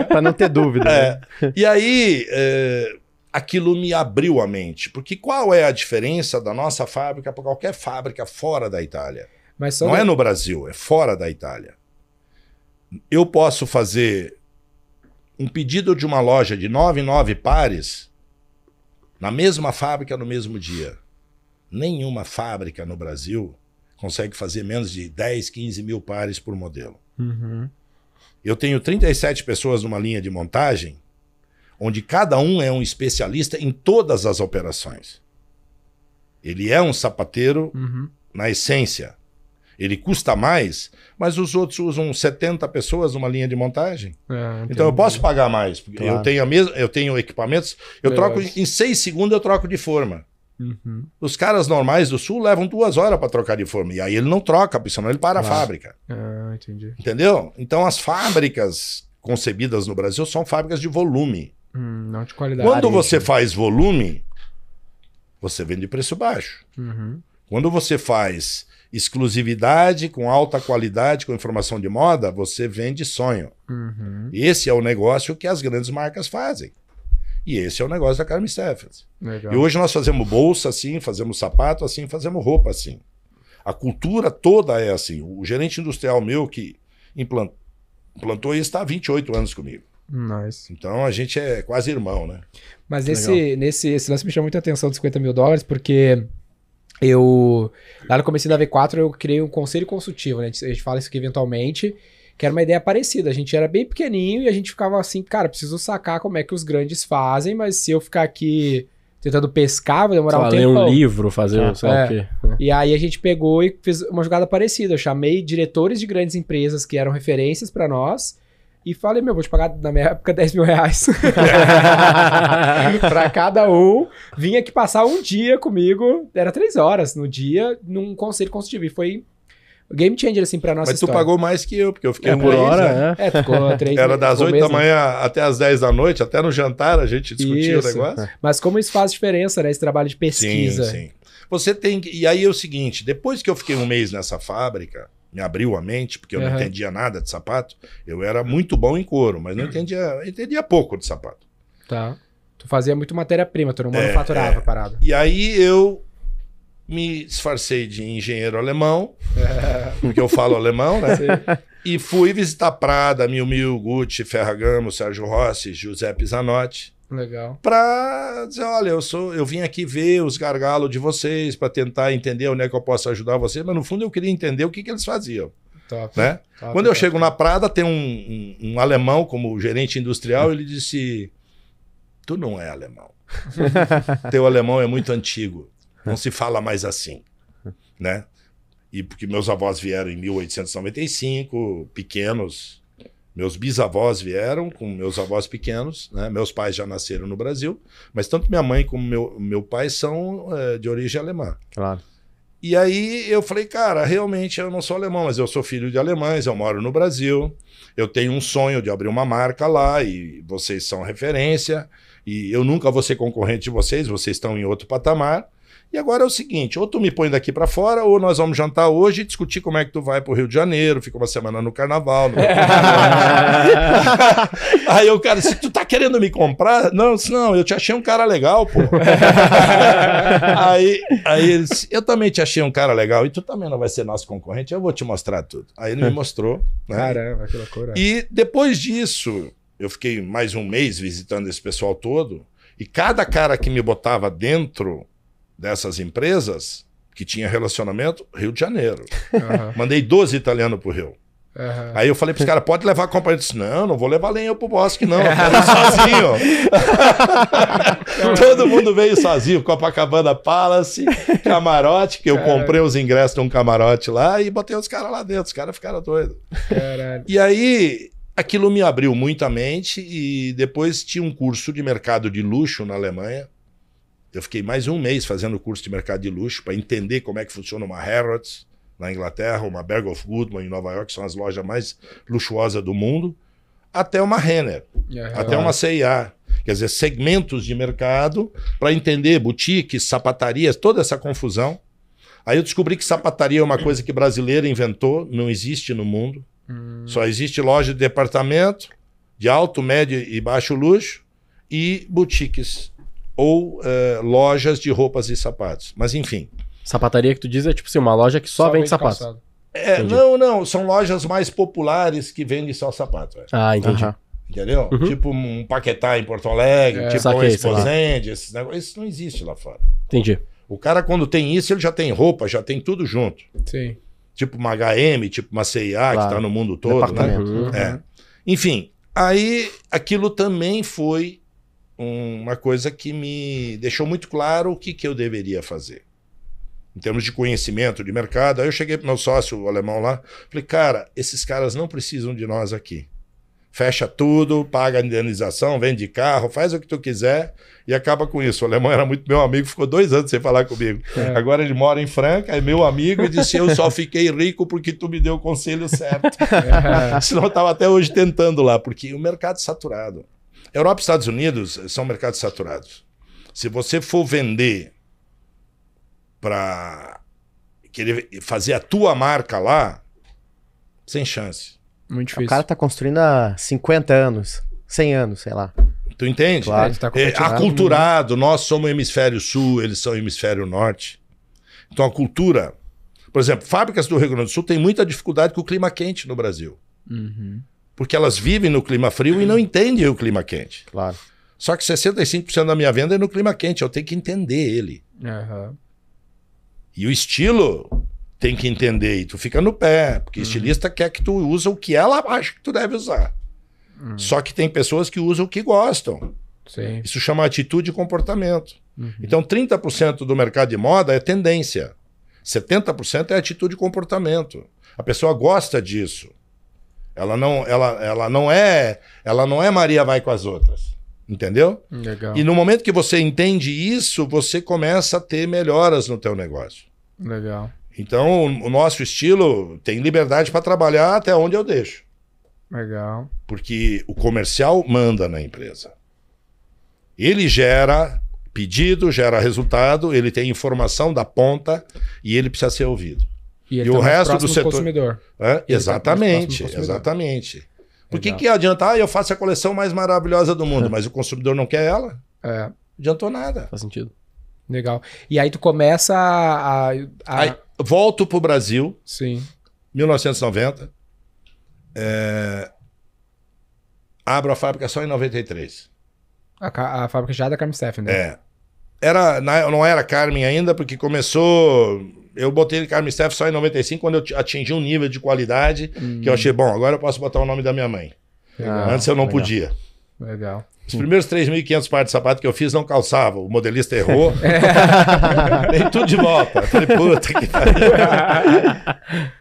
É. Para não ter dúvida. Né? É. Né? E aí, é, aquilo me abriu a mente. Porque qual é a diferença da nossa fábrica para qualquer fábrica fora da Itália? não é no Brasil, é fora da Itália. Eu posso fazer um pedido de uma loja de 99 pares na mesma fábrica no mesmo dia. Nenhuma fábrica no Brasil consegue fazer menos de 10, 15 mil pares por modelo. Uhum. Eu tenho 37 pessoas numa linha de montagem, onde cada um é um especialista em todas as operações. Ele é um sapateiro uhum. na essência. Ele custa mais, mas os outros usam 70 pessoas numa linha de montagem. É, então eu posso pagar mais. Claro. Eu tenho a mesma, eu tenho equipamentos, eu Beleza. É. troco em 6 segundos eu troco de forma. Uhum. Os caras normais do sul levam duas horas para trocar de forma. E aí ele não troca, senão ele para a ah. fábrica. Ah, entendi. Entendeu? Então as fábricas concebidas no Brasil são fábricas de volume. Hum, não de qualidade. Quando você faz volume, você vende preço baixo. Uhum. Quando você faz exclusividade, com alta qualidade, com informação de moda, você vende sonho. Uhum. Esse é o negócio que as grandes marcas fazem. E esse é o negócio da Carmen Steffens. E hoje nós fazemos bolsa assim, fazemos sapato assim, fazemos roupa assim. A cultura toda é assim. O gerente industrial meu que implantou isso está há 28 anos comigo. Nice. Então a gente é quase irmão, né? Mas esse, nesse, esse lance me chamou muita atenção dos 50 mil dólares, porque eu. Lá no começo da V4 eu criei um conselho consultivo, né? A gente fala isso aqui eventualmente. Que era uma ideia parecida. A gente era bem pequenininho e a gente ficava assim, cara, preciso sacar como é que os grandes fazem, mas se eu ficar aqui tentando pescar, vai demorar um tempo. ler um livro, fazer é, sei é. o quê. E aí a gente pegou e fez uma jogada parecida. Eu chamei diretores de grandes empresas que eram referências para nós e falei, meu, vou te pagar na minha época 10 *laughs* mil reais. *laughs* pra cada um. Vinha aqui passar um dia comigo, era três horas no dia, num conselho consultivo. E foi game changer, assim, pra nossa Mas tu pagou mais que eu, porque eu fiquei é, por hora, Né? É. é, ficou três *laughs* Era das oito da manhã até as dez da noite, até no jantar a gente discutia isso. o negócio. Mas como isso faz diferença, né? Esse trabalho de pesquisa. Sim, sim. Você tem que... E aí é o seguinte, depois que eu fiquei um mês nessa fábrica, me abriu a mente, porque eu uhum. não entendia nada de sapato. Eu era muito bom em couro, mas não uhum. entendia, entendia pouco de sapato. Tá. Tu fazia muito matéria-prima, tu não é, manufaturava é, é. a parada. E aí eu me disfarcei de engenheiro alemão, *laughs* porque eu falo alemão, né? e fui visitar Prada, Mil Mil, Gucci, Ferragamo, Sérgio Rossi, Giuseppe Zanotti. Legal. Pra dizer, olha, eu sou, eu vim aqui ver os gargalos de vocês para tentar entender onde é que eu posso ajudar vocês, mas no fundo eu queria entender o que, que eles faziam. Top, né? Top, Quando eu top. chego na Prada, tem um, um, um alemão como gerente industrial, ele disse: Tu não é alemão. *laughs* Teu alemão é muito antigo. Não se fala mais assim, né? E porque meus avós vieram em 1895, pequenos. Meus bisavós vieram com meus avós pequenos, né? Meus pais já nasceram no Brasil, mas tanto minha mãe como meu, meu pai são é, de origem alemã. Claro. E aí eu falei, cara, realmente eu não sou alemão, mas eu sou filho de alemães, eu moro no Brasil, eu tenho um sonho de abrir uma marca lá e vocês são referência, e eu nunca vou ser concorrente de vocês, vocês estão em outro patamar. E agora é o seguinte, ou tu me põe daqui para fora, ou nós vamos jantar hoje e discutir como é que tu vai pro Rio de Janeiro, fica uma semana no carnaval. No... *laughs* Aí o cara, se tu tá querendo me comprar, não, não, eu te achei um cara legal, pô. *laughs* aí, aí ele disse, eu também te achei um cara legal e tu também não vai ser nosso concorrente, eu vou te mostrar tudo. Aí ele me mostrou. Né? Caramba, que loucura. E depois disso, eu fiquei mais um mês visitando esse pessoal todo e cada cara que me botava dentro dessas empresas que tinha relacionamento, Rio de Janeiro. Uhum. Mandei 12 italianos pro Rio. Uhum. Aí eu falei pros caras, pode levar a companhia? Eu disse, não, não vou levar nem eu pro bosque, não. Eu sozinho. *laughs* Todo mundo veio sozinho, Copacabana Palace, camarote, que eu Caralho. comprei os ingressos de um camarote lá e botei os caras lá dentro. Os caras ficaram doidos. Caralho. E aí, aquilo me abriu muito a mente e depois tinha um curso de mercado de luxo na Alemanha eu fiquei mais um mês fazendo curso de mercado de luxo para entender como é que funciona uma Harrods na Inglaterra, uma Berg of Goodman em Nova York, que são as lojas mais luxuosas do mundo, até uma Renner, é, é até é uma CIA. Quer dizer, segmentos de mercado para entender boutiques, sapatarias, toda essa confusão. Aí eu descobri que sapataria é uma coisa que brasileiro inventou, não existe no mundo. Hum. Só existe loja de departamento, de alto, médio e baixo luxo, e boutiques ou uh, lojas de roupas e sapatos. Mas enfim. Sapataria que tu diz é tipo assim, uma loja que só, só vende sapatos. É, não, não, são lojas mais populares que vendem só sapato. É. Ah, entendi. Uhum. Entendeu? Uhum. Tipo um Paquetá em Porto Alegre, é, tipo saquei, um Exposende, esses negócios. Isso não existe lá fora. Entendi. O cara, quando tem isso, ele já tem roupa, já tem tudo junto. Sim. Tipo uma HM, tipo uma CIA, tá claro. que está no mundo todo, né? Uhum. É. Enfim, aí aquilo também foi uma coisa que me deixou muito claro o que, que eu deveria fazer. Em termos de conhecimento de mercado, aí eu cheguei para meu sócio o alemão lá, falei, cara, esses caras não precisam de nós aqui. Fecha tudo, paga a indenização, vende carro, faz o que tu quiser e acaba com isso. O alemão era muito meu amigo, ficou dois anos sem falar comigo. É. Agora ele mora em Franca, é meu amigo e disse: Eu só fiquei rico porque tu me deu o conselho certo. *laughs* É. Senão eu estava até hoje tentando lá, porque o mercado é saturado. Europa e Estados Unidos são mercados saturados. Se você for vender para querer fazer a tua marca lá, sem chance. Muito difícil. O cara tá construindo há 50 anos, 100 anos, sei lá. Tu entende? Claro, é, tá é, aculturado, nós somos hemisfério sul, eles são hemisfério norte. Então a cultura. Por exemplo, fábricas do Rio Grande do Sul têm muita dificuldade com o clima quente no Brasil. Uhum porque elas vivem no clima frio e não entendem o clima quente. Claro. Só que 65% da minha venda é no clima quente, eu tenho que entender ele. Uhum. E o estilo tem que entender, e tu fica no pé, porque uhum. estilista quer que tu use o que ela acha que tu deve usar. Uhum. Só que tem pessoas que usam o que gostam. Sim. Isso chama atitude e comportamento. Uhum. Então, 30% do mercado de moda é tendência. 70% é atitude e comportamento. A pessoa gosta disso. Ela não, ela, ela não é, ela não é Maria vai com as outras. Entendeu? Legal. E no momento que você entende isso, você começa a ter melhoras no teu negócio. Legal. Então, o nosso estilo tem liberdade para trabalhar até onde eu deixo. Legal. Porque o comercial manda na empresa. Ele gera pedido, gera resultado, ele tem informação da ponta e ele precisa ser ouvido. E, e o tá resto do setor. Consumidor. É? Exatamente, tá consumidor. exatamente. Por que, que adianta? Ah, eu faço a coleção mais maravilhosa do mundo, é. *laughs* mas o consumidor não quer ela? É. Adiantou nada. Faz sentido. Legal. E aí tu começa a. a... Aí, volto pro Brasil. Sim. 1990. É... Abro a fábrica só em 93. A, a fábrica já é da Carmen Steffen, né? É. Era, não era Carmen ainda, porque começou eu botei Carmen Steff só em 95, quando eu atingi um nível de qualidade hum. que eu hum. achei, bom, agora eu posso botar o nome da minha mãe. Legal, Antes eu não legal. podia. Legal. Os primeiros 3.500 pares de sapato que eu fiz não calçava. O modelista errou. *laughs* *laughs* Dei tudo de volta. Eu falei, puta que pariu.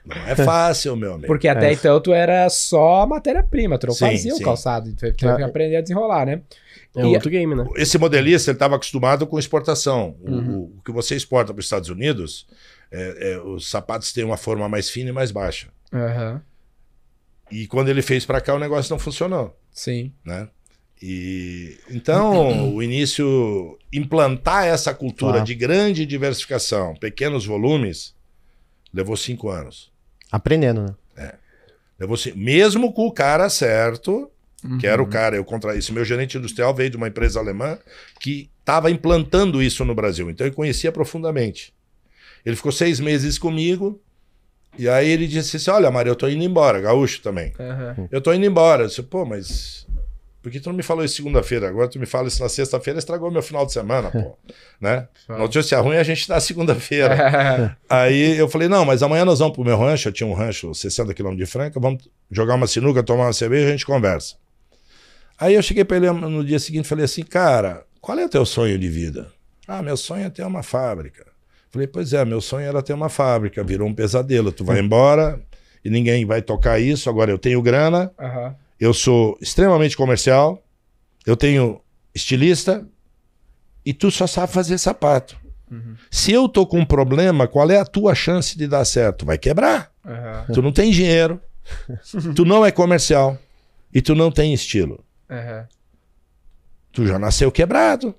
não é *laughs* fácil, meu amigo. Porque até é. então tu era só matéria-prima. Tu não fazia o calçado. Tu tinha que ah. aprender a desenrolar, né? É e outro game, né? Esse modelista, ele estava acostumado com exportação. Uhum. O, o que você exporta para os Estados Unidos é, é, os sapatos têm uma forma mais fina e mais baixa. Uhum. E quando ele fez para cá, o negócio não funcionou. Sim. Né? E então o início implantar essa cultura claro. de grande diversificação, pequenos volumes, levou cinco anos. Aprendendo, né? É. Levou cinco, mesmo com o cara certo, uhum. que era o uhum. cara, eu contra isso. Meu gerente industrial veio de uma empresa alemã que estava implantando isso no Brasil, então eu conhecia profundamente. Ele ficou seis meses comigo. E aí ele disse assim: Olha, Maria eu tô indo embora, gaúcho também. Uhum. Eu tô indo embora. Eu disse, pô, mas. Por que tu não me falou isso segunda-feira? Agora tu me fala isso na sexta-feira, estragou meu final de semana, pô. *laughs* né? Notícia ruim a gente tá segunda-feira. *laughs* aí eu falei, não, mas amanhã nós vamos pro meu rancho, eu tinha um rancho 60 quilômetros de Franca, vamos jogar uma sinuca, tomar uma cerveja, a gente conversa. Aí eu cheguei para ele no dia seguinte e falei assim, cara, qual é o teu sonho de vida? Ah, meu sonho é ter uma fábrica. Falei, pois é, meu sonho era ter uma fábrica, virou um pesadelo. Tu vai embora e ninguém vai tocar isso. Agora eu tenho grana, uhum. eu sou extremamente comercial, eu tenho estilista e tu só sabe fazer sapato. Uhum. Se eu tô com um problema, qual é a tua chance de dar certo? Vai quebrar. Uhum. Tu não tem dinheiro, tu não é comercial e tu não tem estilo. Tu já nasceu quebrado.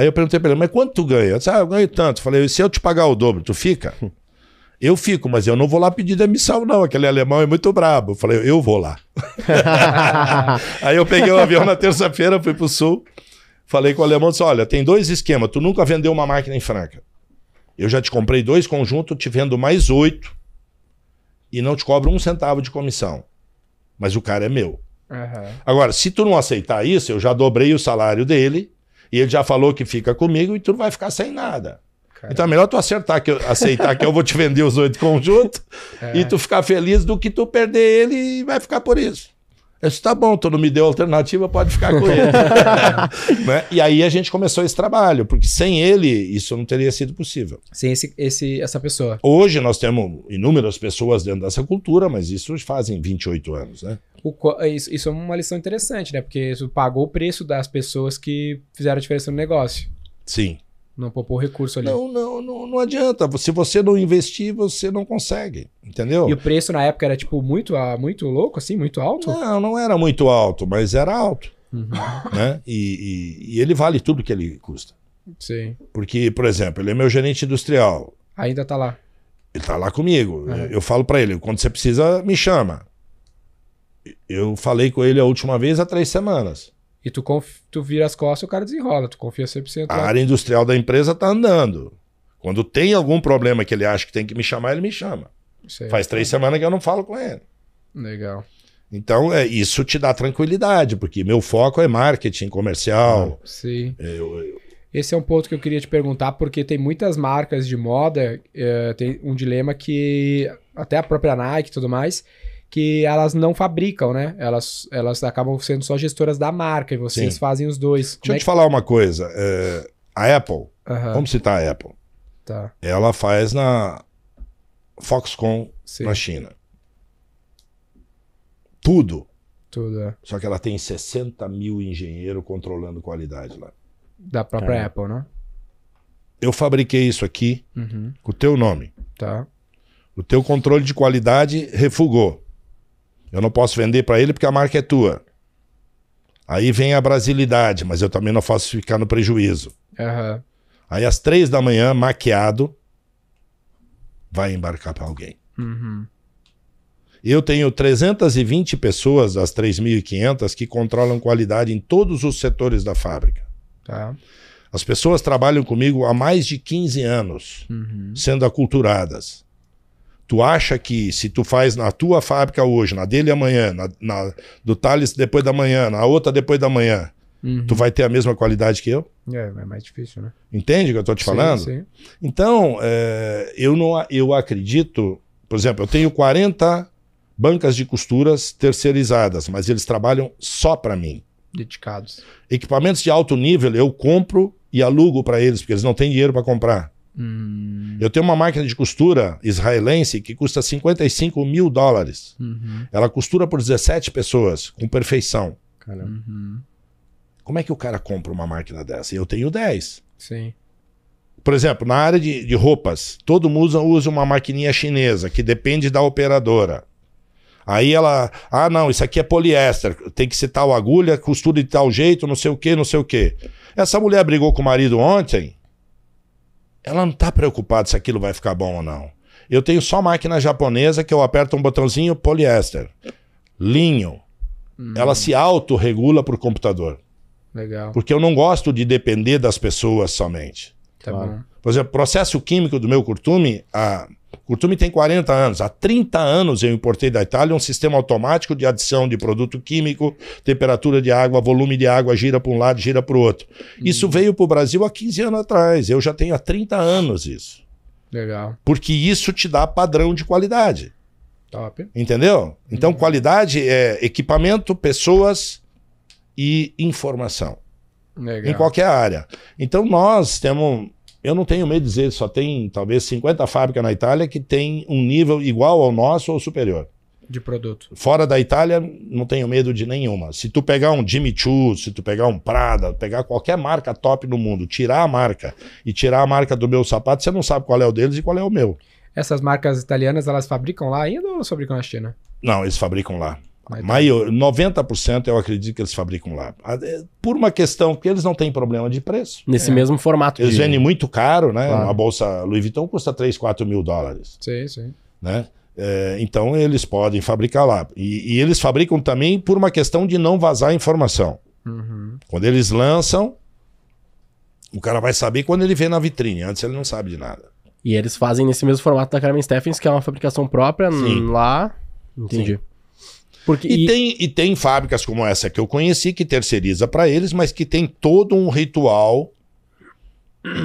Aí eu perguntei para ele, mas quanto tu ganha? Eu disse, ah, eu ganho tanto. falei, e se eu te pagar o dobro, tu fica? *laughs* Eu fico, mas eu não vou lá pedir demissão, não. Aquele alemão é muito brabo. falei, eu vou lá. *laughs* aí eu peguei o um avião na terça-feira, fui pro sul. Falei com o alemão, disse, olha, tem dois esquemas. Tu nunca vendeu uma máquina em Franca. Eu já te comprei dois conjuntos, te vendo mais oito. E não te cobro um centavo de comissão. Mas o cara é meu. Uhum. Agora, se tu não aceitar isso, eu já dobrei o salário dele e ele já falou que fica comigo e tu não vai ficar sem nada. Caramba. Então é melhor tu acertar que eu, aceitar que eu vou te vender os oito conjuntos *laughs* é. e tu ficar feliz do que tu perder ele e vai ficar por isso. Isso tá bom, tu não me deu alternativa, pode ficar com ele. *laughs* né? E aí a gente começou esse trabalho, porque sem ele isso não teria sido possível. Sem esse, esse, essa pessoa. Hoje nós temos inúmeras pessoas dentro dessa cultura, mas isso fazem 28 anos, né? É isso, isso, é uma lição interessante, né? Porque isso pagou o preço das pessoas que fizeram diferença no negócio. Sim. Não poupou recurso ali. Não, não, não, não adianta. Se você não investir, você não consegue. Entendeu? E o preço na época era, tipo, muito, ah, muito louco, assim, muito alto? Não, não era muito alto, mas era alto. Uhum. *laughs* Né? E, e, e ele vale tudo que ele custa. Sim. Porque, por exemplo, ele é meu gerente industrial. Ainda tá lá. Ele tá lá comigo. Uhum. Eu, eu falo para ele, quando você precisa, me chama eu falei com ele a última vez há três semanas. E tu, conf... tu vira as costas e o cara desenrola, tu confia 100%. A lá. área industrial da empresa tá andando. Quando tem algum problema que ele acha que tem que me chamar, ele me chama. Sei, é Faz três tá. semanas que eu não falo com ele. Legal. Então, é, isso te dá tranquilidade, porque meu foco é marketing comercial. Ah, sim. É, eu, eu... Esse é um ponto que eu queria te perguntar, porque tem muitas marcas de moda, é, tem um dilema que até a própria Nike e tudo mais, que elas não fabricam, né? Elas, elas acabam sendo só gestoras da marca e vocês Sim. fazem os dois. Deixa Como eu é te que... falar uma coisa. É, a Apple, uh -huh. vamos citar a Apple. Tá. Ela faz na Foxconn, Sim. na China. Tudo. Tudo, é. Só que ela tem 60 mil engenheiros controlando qualidade lá. Da própria é. Apple, né? Eu fabriquei isso aqui uhum. com o teu nome. Tá. O teu controle de qualidade refugou. Eu não posso vender para ele porque a marca é tua. Aí vem a brasilidade, mas eu também não posso ficar no prejuízo. Uhum. Aí às três da manhã, maquiado, vai embarcar para alguém. Uhum. Eu tenho 320 pessoas das 3.500 que controlam qualidade em todos os setores da fábrica. Tá. As pessoas trabalham comigo há mais de 15 anos, uhum. sendo aculturadas. Tu acha que se tu faz na tua fábrica hoje, na dele amanhã, na, na do Thales depois da manhã, na outra depois da manhã, uhum. tu vai ter a mesma qualidade que eu? É, é mais difícil, né? Entende o que eu estou te falando? Sim, sim. Então, é, eu, não, eu acredito, por exemplo, eu tenho 40 bancas de costuras terceirizadas, mas eles trabalham só para mim. Dedicados. Equipamentos de alto nível eu compro e alugo para eles, porque eles não têm dinheiro para comprar. Hum. Eu tenho uma máquina de costura israelense que custa 55 mil dólares. Uhum. Ela costura por 17 pessoas, com perfeição. Uhum. Como é que o cara compra uma máquina dessa? Eu tenho 10. Sim. Por exemplo, na área de, de roupas, todo mundo usa uma maquininha chinesa que depende da operadora. Aí ela, ah, não, isso aqui é poliéster, tem que ser tal agulha, costura de tal jeito, não sei o que, não sei o que. Essa mulher brigou com o marido ontem ela não está preocupada se aquilo vai ficar bom ou não. Eu tenho só máquina japonesa que eu aperto um botãozinho poliéster. Linho. Hum. Ela se autorregula por computador. Legal. Porque eu não gosto de depender das pessoas somente. Tá claro. Por exemplo, processo químico do meu curtume, a Curtume tem 40 anos. Há 30 anos eu importei da Itália um sistema automático de adição de produto químico, temperatura de água, volume de água, gira para um lado, gira para o outro. Hum. Isso veio para o Brasil há 15 anos atrás. Eu já tenho há 30 anos isso. Legal. Porque isso te dá padrão de qualidade. Top. Entendeu? Então, hum. qualidade é equipamento, pessoas e informação. Legal. Em qualquer área. Então, nós temos eu não tenho medo de dizer, só tem talvez 50 fábricas na Itália que tem um nível igual ao nosso ou superior. De produto. Fora da Itália, não tenho medo de nenhuma. Se tu pegar um Jimmy Choo, se tu pegar um Prada, pegar qualquer marca top no mundo, tirar a marca e tirar a marca do meu sapato, você não sabe qual é o deles e qual é o meu. Essas marcas italianas, elas fabricam lá ainda ou fabricam na China? Não, eles fabricam lá. Maior, 90% tá eu acredito que eles fabricam lá. Ah, é, por uma questão que eles não têm problema de preço. Nesse é. mesmo formato. Eles de... vendem muito caro, né? Claro. Uma bolsa Louis Vuitton custa 3, 4 mil dólares. Sim, sim. Né? É, então eles podem fabricar lá. E, e, eles fabricam também por uma questão de não vazar informação. Uhum. Quando eles lançam, o cara vai saber quando ele vê na vitrine. Antes ele não sabe de nada. E eles fazem nesse mesmo formato da Carmen Steffens, que é uma fabricação própria Sim. lá. Entendi. Sim. Porque, e, e, Tem, e tem fábricas como essa que eu conheci que terceiriza para eles, mas que tem todo um ritual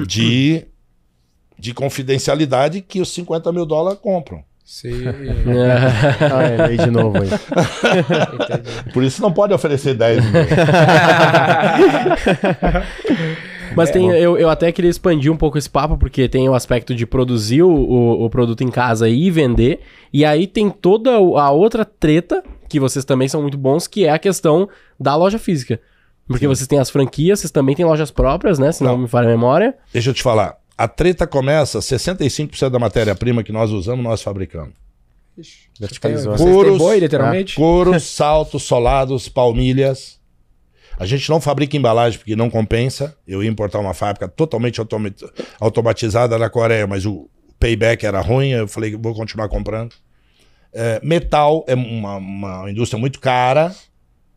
de, de confidencialidade que os 50 mil dólares compram. Sim. É. ah, é, lei de novo aí. Por isso não pode oferecer 10 mil. *laughs* Mas tem, eu, eu até queria expandir um pouco esse papo, porque tem o aspecto de produzir o, o, o produto em casa e vender. E aí tem toda a outra treta que vocês também são muito bons, que é a questão da loja física. Porque Sim. vocês têm as franquias, vocês também têm lojas próprias, né? Se não, não me falha a memória. Deixa eu te falar. A treta começa, 65% da matéria-prima que nós usamos, nós fabricamos. Ixi, verticalizou. Couros, boi, literalmente. Ah, é, couros, saltos, solados, palmilhas. A gente não fabrica embalagem porque não compensa. Eu ia importar uma fábrica totalmente automatizada na Coreia, mas o payback era ruim. Eu falei, vou continuar comprando. É, metal é uma, uma indústria muito cara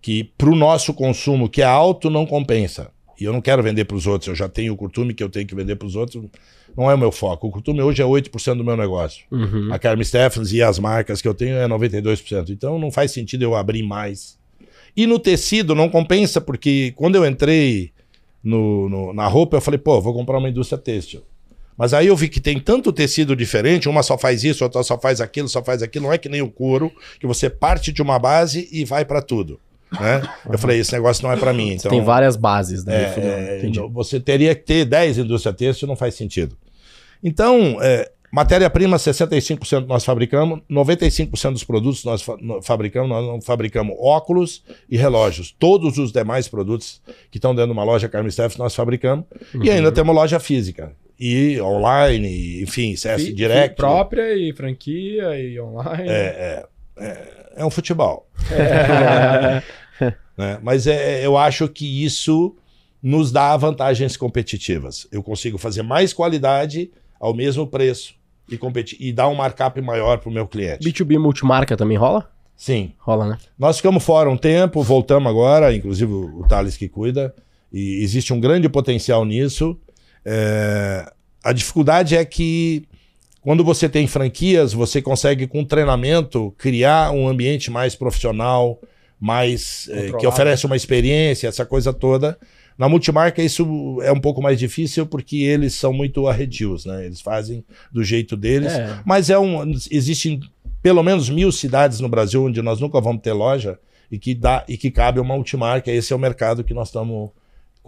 que para o nosso consumo, que é alto, não compensa. E eu não quero vender para os outros, eu já tenho o curtume que eu tenho que vender para os outros, não é o meu foco. O curtume hoje é 8% do meu negócio. Uhum. A Carmen Stephens e as marcas que eu tenho é 92%. Então não faz sentido eu abrir mais. E no tecido não compensa, porque quando eu entrei no, no na roupa, eu falei, pô, vou comprar uma indústria têxtil. Mas aí eu vi que tem tanto tecido diferente, uma só faz isso, outra só faz aquilo, só faz aquilo. Não é que nem o couro, que você parte de uma base e vai para tudo. Né? Eu falei, esse negócio não é para mim. Então, tem várias bases, né? É, é então, você teria que ter 10 indústrias têxtil, não faz sentido. Então, é, matéria-prima, 65% nós fabricamos, 95% dos produtos nós fa fabricamos, nós fabricamos óculos e relógios. Todos os demais produtos que estão dentro de uma loja Carmen Steff nós fabricamos. Uhum. E ainda temos loja física e online, enfim, CS FI, Direct. própria e franquia e online. É, é, é, é um futebol. É. *laughs* né? Mas é, é, eu acho que isso nos dá vantagens competitivas. Eu consigo fazer mais qualidade ao mesmo preço e competir e dar um markup maior para o meu cliente. B2B multimarca também rola? Sim. Rola, né? Nós ficamos fora um tempo, voltamos agora, inclusive o Thales que cuida, e existe um grande potencial nisso. É, a dificuldade é que quando você tem franquias, você consegue, com treinamento, criar um ambiente mais profissional, mais é, que oferece uma experiência, essa coisa toda. Na multimarca, isso é um pouco mais difícil porque eles são muito arredios, né? Eles fazem do jeito deles. É. Mas é um. Existem pelo menos mil cidades no Brasil onde nós nunca vamos ter loja e que, dá, e que cabe uma multimarca. Esse é o mercado que nós estamos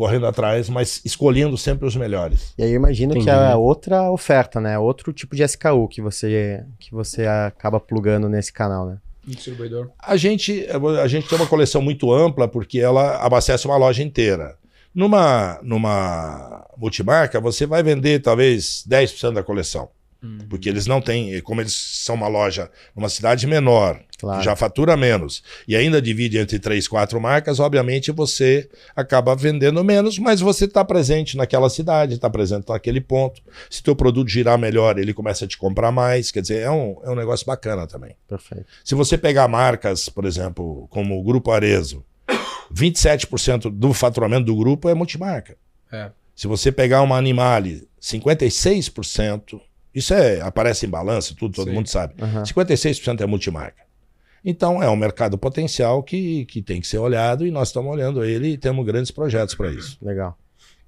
correndo atrás, mas escolhendo sempre os melhores. E aí eu imagino Entendi. que é outra oferta, né? Outro tipo de SKU que você, que você acaba plugando nesse canal, né? Distribuidor. A gente, a gente tem uma coleção muito ampla porque ela abastece uma loja inteira. Numa, numa multimarca, você vai vender talvez 10% da coleção. Hum. Porque eles não têm, como eles são uma loja numa cidade menor, claro. já fatura menos, e ainda divide entre três, quatro marcas, obviamente você acaba vendendo menos, mas você está presente naquela cidade, está presente naquele ponto. Se teu produto girar melhor, ele começa a te comprar mais. Quer dizer, é um, é um negócio bacana também. Perfeito. Se você pegar marcas, por exemplo, como o Grupo Arezo, 27% do faturamento do grupo é multimarca. É. Se você pegar uma Animale, 56% isso é, aparece em balanço, tudo, todo Sim. mundo sabe. Uhum. 56% é multimarca. Então, é um mercado potencial que, que tem que ser olhado e nós estamos olhando ele e temos grandes projetos para isso. Legal.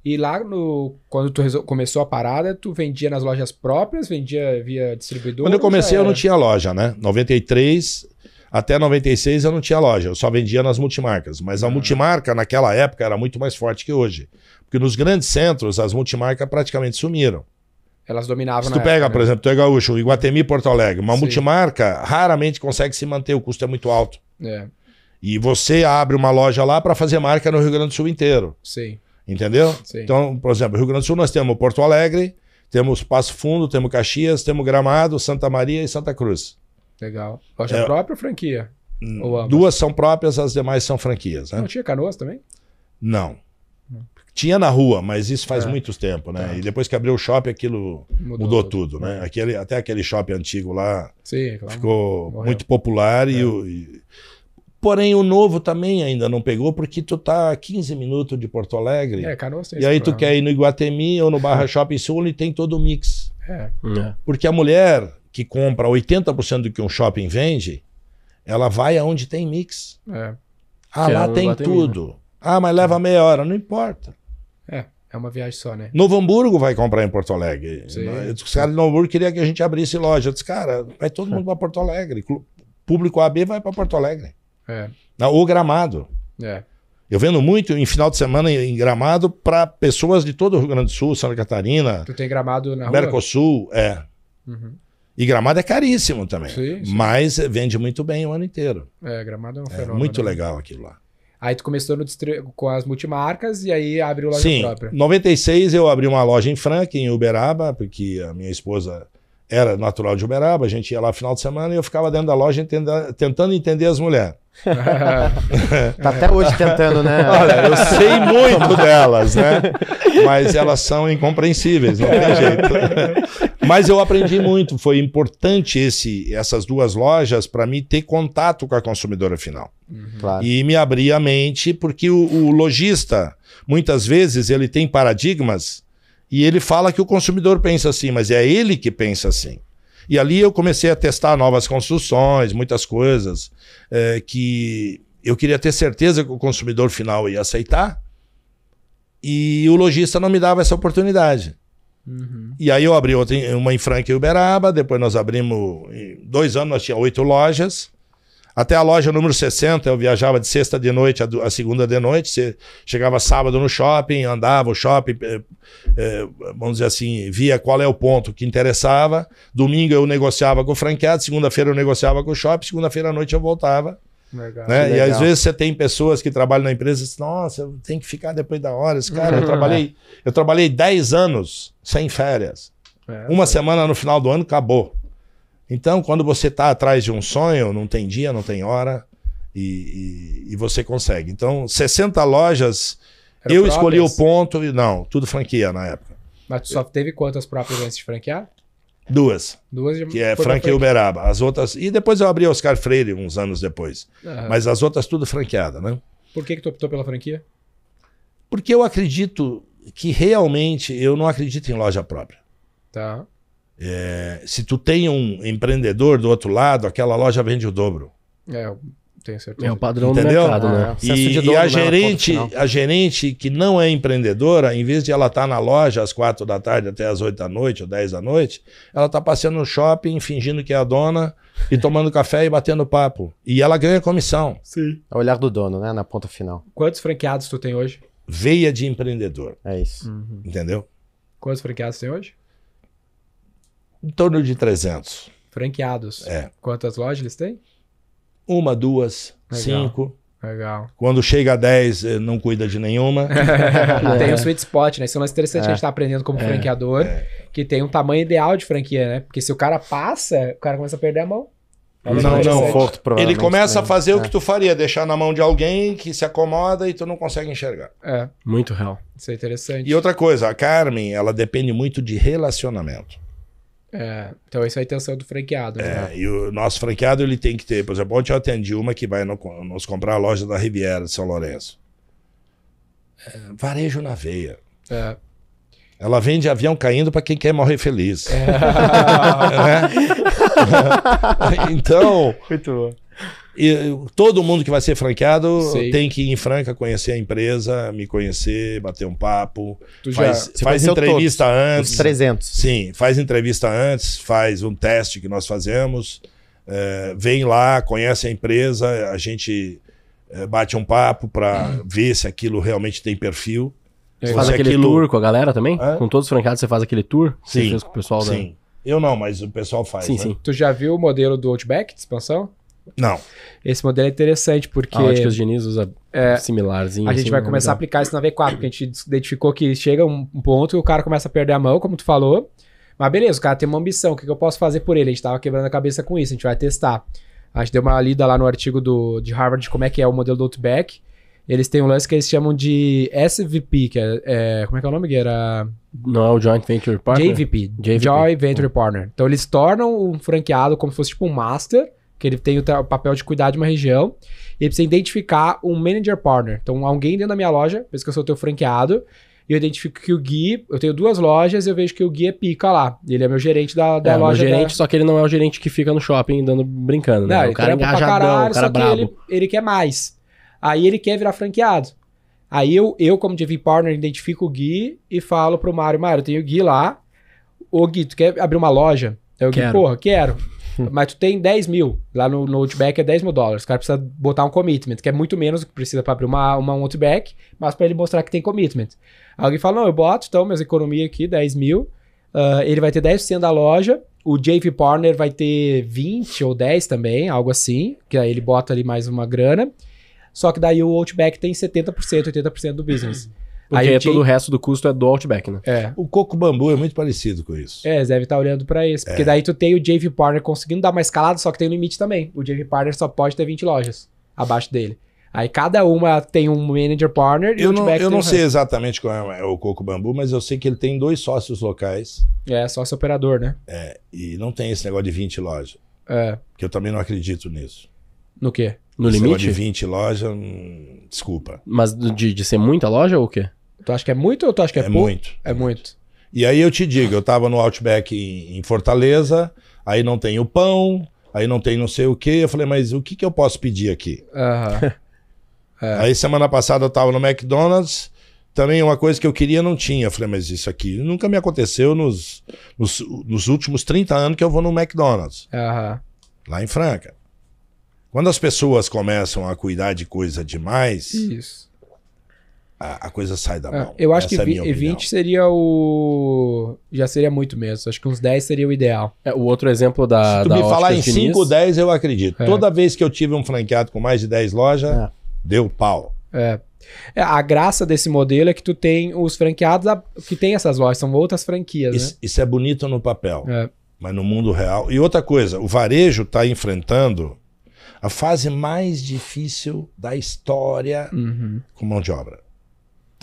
E lá, no, quando tu começou a parada, tu vendia nas lojas próprias, vendia via distribuidor? Quando eu comecei, eu não tinha loja, né? 93 até 96 eu não tinha loja, eu só vendia nas multimarcas. Mas a ah. multimarca naquela época era muito mais forte que hoje. Porque nos grandes centros, as multimarcas praticamente sumiram. Elas dominavam. Se tu pega, época, por né? exemplo, tu é gaúcho, Iguatemi Porto Alegre, uma Sim. multimarca raramente consegue se manter, o custo é muito alto. É. E você abre uma loja lá para fazer marca no Rio Grande do Sul inteiro. Sim. Entendeu? Sim. Então, por exemplo, Rio Grande do Sul nós temos Porto Alegre, temos Passo Fundo, temos Caxias, temos Gramado, Santa Maria e Santa Cruz. Legal. Loja é, própria ou franquia? Ou hum, duas são próprias, as demais são franquias. Né? Não tinha Canoas também? Não. Tinha na rua, mas isso faz é. muito tempo, né? É. E depois que abriu o shopping, aquilo mudou, mudou tudo, né? É. Aquele, até aquele shopping antigo lá Sim, claro. ficou Morreu. muito popular e, é. o, e, Porém, o novo também ainda não pegou, porque tu tá a 15 minutos de Porto Alegre. É, cara, E aí tu quer ir no Iguatemi ou no Barra *laughs* Shopping Sul e tem todo o mix. É. é. Porque a mulher que compra 80% do que um shopping vende, ela vai aonde tem mix. É. Ah, que lá tem né? tudo. Né? Ah, mas leva meia hora. Não importa. É, é uma viagem só, né? Novo Hamburgo vai comprar em Porto Alegre. Sim. Eu disse, os caras de Novo Hamburgo queriam que a gente abrisse loja. Eu disse, cara, vai todo mundo *laughs* para Porto Alegre. Público AB vai para Porto Alegre. É. ou Gramado. É. Eu vendo muito em final de semana em Gramado para pessoas de todo o Rio Grande do Sul, Santa Catarina. Tu tem Gramado na rua? Mercosul, é. Uhum. E Gramado é caríssimo também. Sim, sim. Mas vende muito bem o ano inteiro. É, Gramado é um é, fenômeno. É muito né? legal aquilo lá. Aí tu começou no com as multimarcas e aí abriu loja Sim, própria. Sim, 96 eu abri uma loja em Franca, em Uberaba, porque a minha esposa era natural de Uberaba, a gente ia lá no final de semana e eu ficava dentro da loja tentando entender as mulheres. *laughs* tá até hoje tentando, né? *laughs* Olha, eu sei muito delas, né? Mas elas são incompreensíveis, não tem *laughs* jeito. Mas eu aprendi muito. Foi importante esse, essas duas lojas para mim ter contato com a consumidora final. Uhum. Claro. E me abrir a mente, porque o, o lojista, muitas vezes, ele tem paradigmas e ele fala que o consumidor pensa assim, mas é ele que pensa assim. E ali eu comecei a testar novas construções, muitas coisas é, que eu queria ter certeza que o consumidor final ia aceitar. E o lojista não me dava essa oportunidade. Uhum. E aí eu abri outra, uma em Franca e Uberaba, depois nós abrimos. dois anos nós tínhamos oito lojas. Até a loja número 60, eu viajava de sexta de noite à a segunda de noite. Você chegava sábado no shopping, andava o shopping, é, é, vamos dizer assim, via qual é o ponto que interessava. Domingo eu negociava com o franqueado, segunda-feira eu negociava com o shopping, segunda-feira à noite eu voltava. Legal, né? Legal. E às vezes você tem pessoas que trabalham na empresa e dizem, nossa, eu tenho que ficar depois da hora. Esse cara, eu uhum. trabalhei, eu trabalhei 10 anos sem férias. É, Uma é. semana no final do ano acabou. Então, quando você está atrás de um sonho, não tem dia, não tem hora, e, e, e você consegue. Então, 60 lojas, Era eu próprias? escolhi o ponto, e não, tudo franquia na época. Mas tu só teve quantas próprias antes de franquear? Duas. Duas de... Que é Franca e Uberaba. As outras. E depois eu abri Oscar Freire uns anos depois. Mas as outras tudo franqueada, né? Por que, que tu optou pela franquia? Porque eu acredito que realmente eu não acredito em loja própria. Tá. É, se tu tem um empreendedor do outro lado, aquela loja vende o dobro. É, tenho certeza. É, né? é o padrão Entendeu? do mercado, né? e, e a, é gerente, a gerente que não é empreendedora, em vez de ela estar tá na loja às quatro da tarde até às oito da noite ou dez da noite, ela está passeando no shopping, fingindo que é a dona e tomando café e batendo papo. E ela ganha comissão. Sim. É o olhar do dono, né? Na ponta final. Quantos franqueados tu tem hoje? Veia de empreendedor. É isso. Uhum. Entendeu? Quantos franqueados tem hoje? Em torno de 300. Franqueados. É. Quantas lojas eles têm? Uma, duas, Legal. cinco. Legal. Quando chega a 10, eh, não cuida de nenhuma. *laughs* é. Tem um sweet spot, né? Isso é mais interessante é. que a gente tá aprendendo como é. franqueador, é. que tem um tamanho ideal de franquia, né? Porque se o cara passa, o cara começa a perder a mão. É não, não. não. Forte, Ele começa a né? fazer o que é. tu faria, deixar na mão de alguém que se acomoda e tu não consegue enxergar. É. Muito real. Isso é interessante. E outra coisa, a Carmen, ela depende muito de relacionamento. É, então essa é a intenção do franqueado. Né? É, e o nosso franqueado ele tem que ter, por exemplo, ontem eu atendi uma que vai no, nos comprar a loja da Riviera de São Lourenço. É, varejo na veia. É. Ela vende avião caindo para quem quer morrer feliz. É. *laughs* é né? *laughs* então, e, todo mundo que vai ser franqueado Sei. tem que ir em Franca conhecer a empresa, me conhecer, bater um papo. Tu faz já, faz entrevista todos, antes. Os 300. Sim, faz entrevista antes, faz um teste que nós fazemos. É, vem lá, conhece a empresa, a gente é, bate um papo para ver se aquilo realmente tem perfil. Você faz aquele aquilo... tour com a galera também? Hã? Com todos os franqueados você faz aquele tour? Sim. Você fez com o pessoal Sim. Da... Eu não, mas o pessoal faz. Sim, né? sim. Tu já viu o modelo do Outback de expansão? Não. Esse modelo é interessante porque. A ótica Diniz usa é, é, similarzinho. A gente assim, vai né? começar a é. aplicar isso na V4, porque a gente identificou que chega um ponto que o cara começa a perder a mão, como tu falou. Mas beleza, o cara tem uma ambição, o que, eu posso fazer por ele? A gente tava quebrando a cabeça com isso, a gente vai testar. A gente deu uma lida lá no artigo do, de Harvard de como é que é o modelo do Outback. Eles têm um lance que eles chamam de SVP, que é. é como é que é o nome? Que era. Não é o Joint Venture Partner? JVP. JVP. Joint Venture Partner. Então eles tornam um franqueado como se fosse tipo um master que ele tem o, o, papel de cuidar de uma região, e ele precisa identificar um manager partner. Então, alguém dentro da minha loja, pensa que eu sou teu franqueado, e eu identifico que o Gui, eu tenho duas lojas, eu vejo que o Gui é pica lá. Ele é meu gerente da, da é, loja. Meu gerente, da... só que ele não é o gerente que fica no shopping dando brincando, né? Não, o é cara é engajadão, caralho, o cara só brabo. Que ele, ele quer mais. Aí ele quer virar franqueado. Aí eu, eu como JV Partner, identifico o Gui e falo pro Mário, Mário, eu tenho o Gui lá. Ô Gui, tu quer abrir uma loja? Eu, quero. Gui, porra, quero. Hum. Mas tu tem 10 mil. Lá no, no Outback é 10 mil dólares. O cara precisa botar um commitment, que é muito menos do que precisa para abrir uma, uma, um Outback, mas para ele mostrar que tem commitment. Alguém fala, não, eu boto, então, minhas economias aqui, 10 mil. Uh, ele vai ter 10% da loja. O JV Partner vai ter 20 ou 10 também, algo assim. Que aí ele bota ali mais uma grana. Só que daí o Outback tem 70%, 80% do business. *clears throat* Porque Aí todo o resto do custo é do Outback, né? É. O Coco Bambu é muito parecido com isso. É, deve estar tá olhando para isso. Porque é. daí tu tem o JV Partner conseguindo dar uma escalada, só que tem um limite também. O JV Partner só pode ter 20 lojas abaixo dele. Aí cada uma tem um manager partner e eu não, Eu não sei resto. exatamente qual é o Coco Bambu, mas eu sei que ele tem dois sócios locais. É, sócio operador, né? É, e não tem esse negócio de 20 lojas. É. Que eu também não acredito nisso. No quê? No esse limite? de 20 lojas, hum, desculpa. Mas de, de ser muita loja ou o quê? Tu acha que é muito ou tu acha que é, é pouco? Muito, é muito. muito. E aí eu te digo, eu tava no Outback em, em Fortaleza, aí não tem o pão, aí não tem não sei o quê. Eu falei, mas o que, que eu posso pedir aqui? Uhum. *laughs* é. Aí semana passada eu tava no McDonald's, também uma coisa que eu queria não tinha. Eu falei, mas isso aqui nunca me aconteceu nos, nos, nos últimos 30 anos que eu vou no McDonald's. Uhum. Lá em Franca. Quando as pessoas começam a cuidar de coisa demais, isso a, a coisa sai da ah, mão. Ah, eu acho Essa que é 20 seria o. Já seria muito mesmo. Acho que uns 10 seria o ideal. É, o outro exemplo da. Se tu da me falar em 5 10, eu acredito. É. Toda vez que eu tive um franqueado com mais de 10 lojas, é. deu pau. É. é. A graça desse modelo é que tu tem os franqueados que tem essas lojas, são outras franquias. Isso, né? isso é bonito no papel, é. mas no mundo real. E outra coisa, o varejo está enfrentando a fase mais difícil da história uhum. com mão de obra.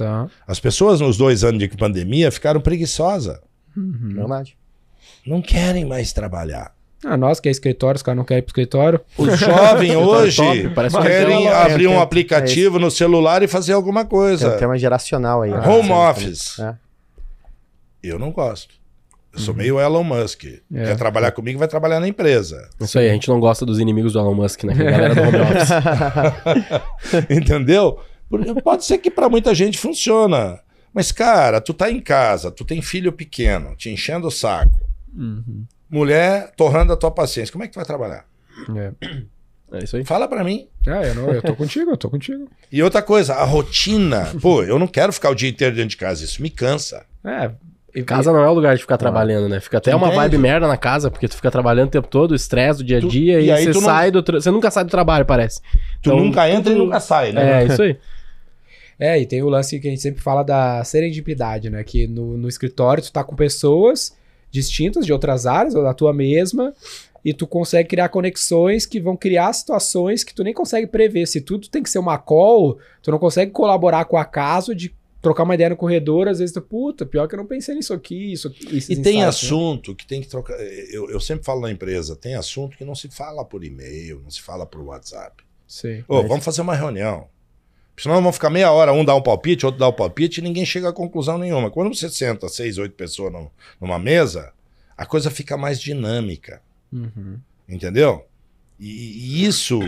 Tá. As pessoas nos dois anos de pandemia ficaram preguiçosas. Uhum. Verdade. Não querem mais trabalhar. Ah, nós que é escritório, os caras não querem ir pro escritório. Os jovens *laughs* é hoje top, querem abrir um aplicativo é no celular e fazer alguma coisa. Tem um tema geracional aí. Ah, Home office. É. Eu não gosto. Eu sou uhum. meio Elon Musk. É. Quer trabalhar comigo, vai trabalhar na empresa. Isso aí, a gente não gosta dos inimigos do Elon Musk, né? É a galera do home *laughs* office. Entendeu? Pode ser que para muita gente funciona. Mas, cara, tu tá em casa, tu tem filho pequeno, te enchendo o saco. Uhum. Mulher torrando a tua paciência. Como é que tu vai trabalhar? É. é isso aí. Fala para mim. Ah, eu, não, eu tô contigo, eu tô contigo. E outra coisa, a rotina. Pô, eu não quero ficar o dia inteiro dentro de casa, isso me cansa. É, e casa não é o lugar de ficar é. trabalhando, né? Fica até uma vibe merda na casa, porque tu fica trabalhando o tempo todo, estresse do dia a dia, tu, e, e aí você sai não... do. Tra... Você nunca sai do trabalho, parece. Tu então, nunca entra tu... e nunca sai, né? É, isso aí. *laughs* É, e tem o lance que a gente sempre fala da serendipidade, né? Que no, no escritório tu tá com pessoas distintas de outras áreas ou da tua mesma e tu consegue criar conexões que vão criar situações que tu nem consegue prever. Se tudo tem que ser uma call, tu não consegue colaborar com o acaso de trocar uma ideia no corredor, às vezes tu, puta, pior que eu não pensei nisso aqui, isso aqui. E tem insights, né? assunto né? que tem que trocar. Eh, eu, eu sempre falo na empresa, tem assunto que não se fala por e-mail, não se fala por WhatsApp. Sim. Ô, mas... vamos fazer uma reunião. Senão vão ficar meia hora, um dá um palpite, outro dá um palpite e ninguém chega a conclusão nenhuma. Quando você senta seis, oito pessoas no, numa mesa, a coisa fica mais dinâmica. Uhum. Entendeu? E, e, isso.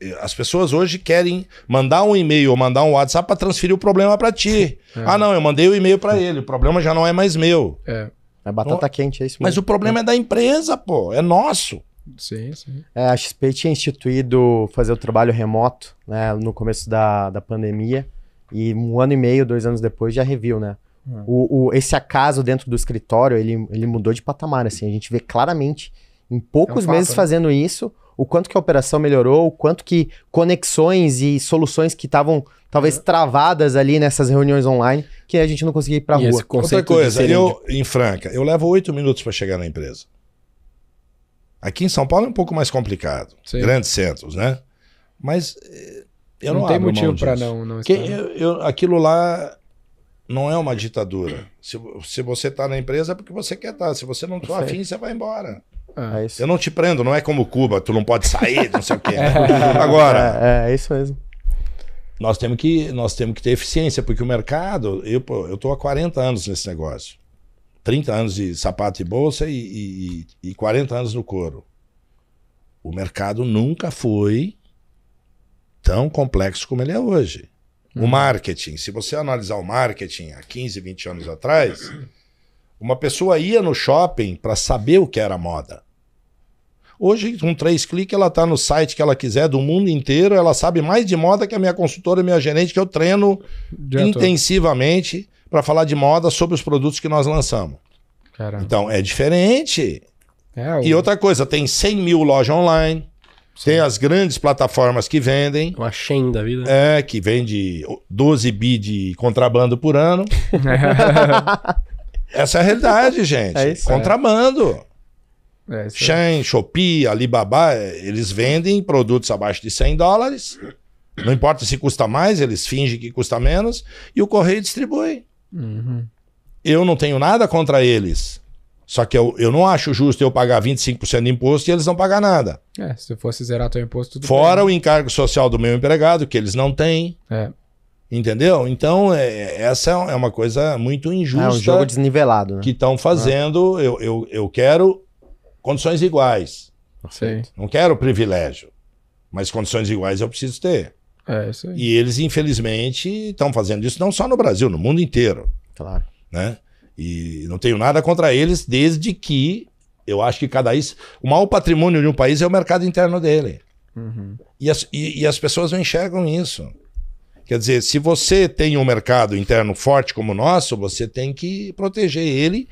Eh, as pessoas hoje querem mandar um e-mail ou mandar um WhatsApp para transferir o problema para ti. É. Ah, não, eu mandei o e-mail para ele, o problema já não é mais meu. É. É batata então, quente, é isso mesmo. Mas o problema é da empresa, pô, é nosso. Sim, sim. É, a XP tinha instituído fazer o trabalho remoto né, no começo da, da pandemia. E um ano e meio, dois anos depois, já reviu, né? Hum. O, o, esse acaso dentro do escritório, ele, ele mudou de patamar, assim. A gente vê claramente, em poucos é um fato, meses né? fazendo isso, o quanto que a operação melhorou, o quanto que conexões e soluções que estavam talvez é. travadas ali nessas reuniões online, que a gente não conseguia ir para rua. Outra coisa, eu, em Franca, eu levo oito minutos para chegar na empresa. Aqui em São Paulo é um pouco mais complicado. Sim. Grandes centros, né? Mas eh, eu não, não tem motivo para não, não estar. Eu, eu, aquilo lá não é uma ditadura. Se, se você está na empresa é porque você quer estar. Tá. Se você não está afim, você vai embora. Ah, eu não te prendo, não é como Cuba, tu não pode sair, não sei o quê. Né? *laughs* É. Agora. É, é, isso mesmo. Nós temos, que, nós temos que ter eficiência, porque o mercado, eu estou há 40 anos nesse negócio. 30 anos de sapato e bolsa e, e, e 40 anos no couro. O mercado nunca foi tão complexo como ele é hoje. O uhum. marketing, se você analisar o marketing há 15, 20 anos atrás, uma pessoa ia no shopping para saber o que era moda. Hoje, com três cliques, ela está no site que ela quiser do mundo inteiro, ela sabe mais de moda que a minha consultora e minha gerente, que eu treino Diretor. intensivamente para falar de moda sobre os produtos que nós lançamos. Caramba. Então, é diferente. É, o... E outra coisa, tem 100 mil lojas online, Sim. tem as grandes plataformas que vendem. Uma Shen da vida. É, que vende 12 bi de contrabando por ano. *laughs* Essa é a realidade, gente. É isso, é. contrabando. É. é Shein, Shopee, Alibaba, é, eles vendem produtos abaixo de 100 dólares. Não importa se custa mais, eles fingem que custa menos e o correio distribui. Uhum. Eu não tenho nada contra eles. Só que eu, eu não acho justo eu pagar 25% de imposto e eles não pagar nada. É, se fosse zerar teu imposto, tudo Fora bem. o encargo social do meu empregado, que eles não têm. É. Entendeu? Então, é, essa é uma coisa muito injusta. É um jogo desnivelado. Né? Que estão fazendo. É. Eu, eu, eu quero condições iguais. Sim. Não quero privilégio. Mas condições iguais eu preciso ter. É, isso aí. E eles, infelizmente, estão fazendo isso não só no Brasil, no mundo inteiro. Claro. Né? E não tenho nada contra eles, desde que eu acho que cada país. O maior patrimônio de um país é o mercado interno dele. Uhum. E, as, e, e as pessoas não enxergam isso. Quer dizer, se você tem um mercado interno forte como o nosso, você tem que proteger ele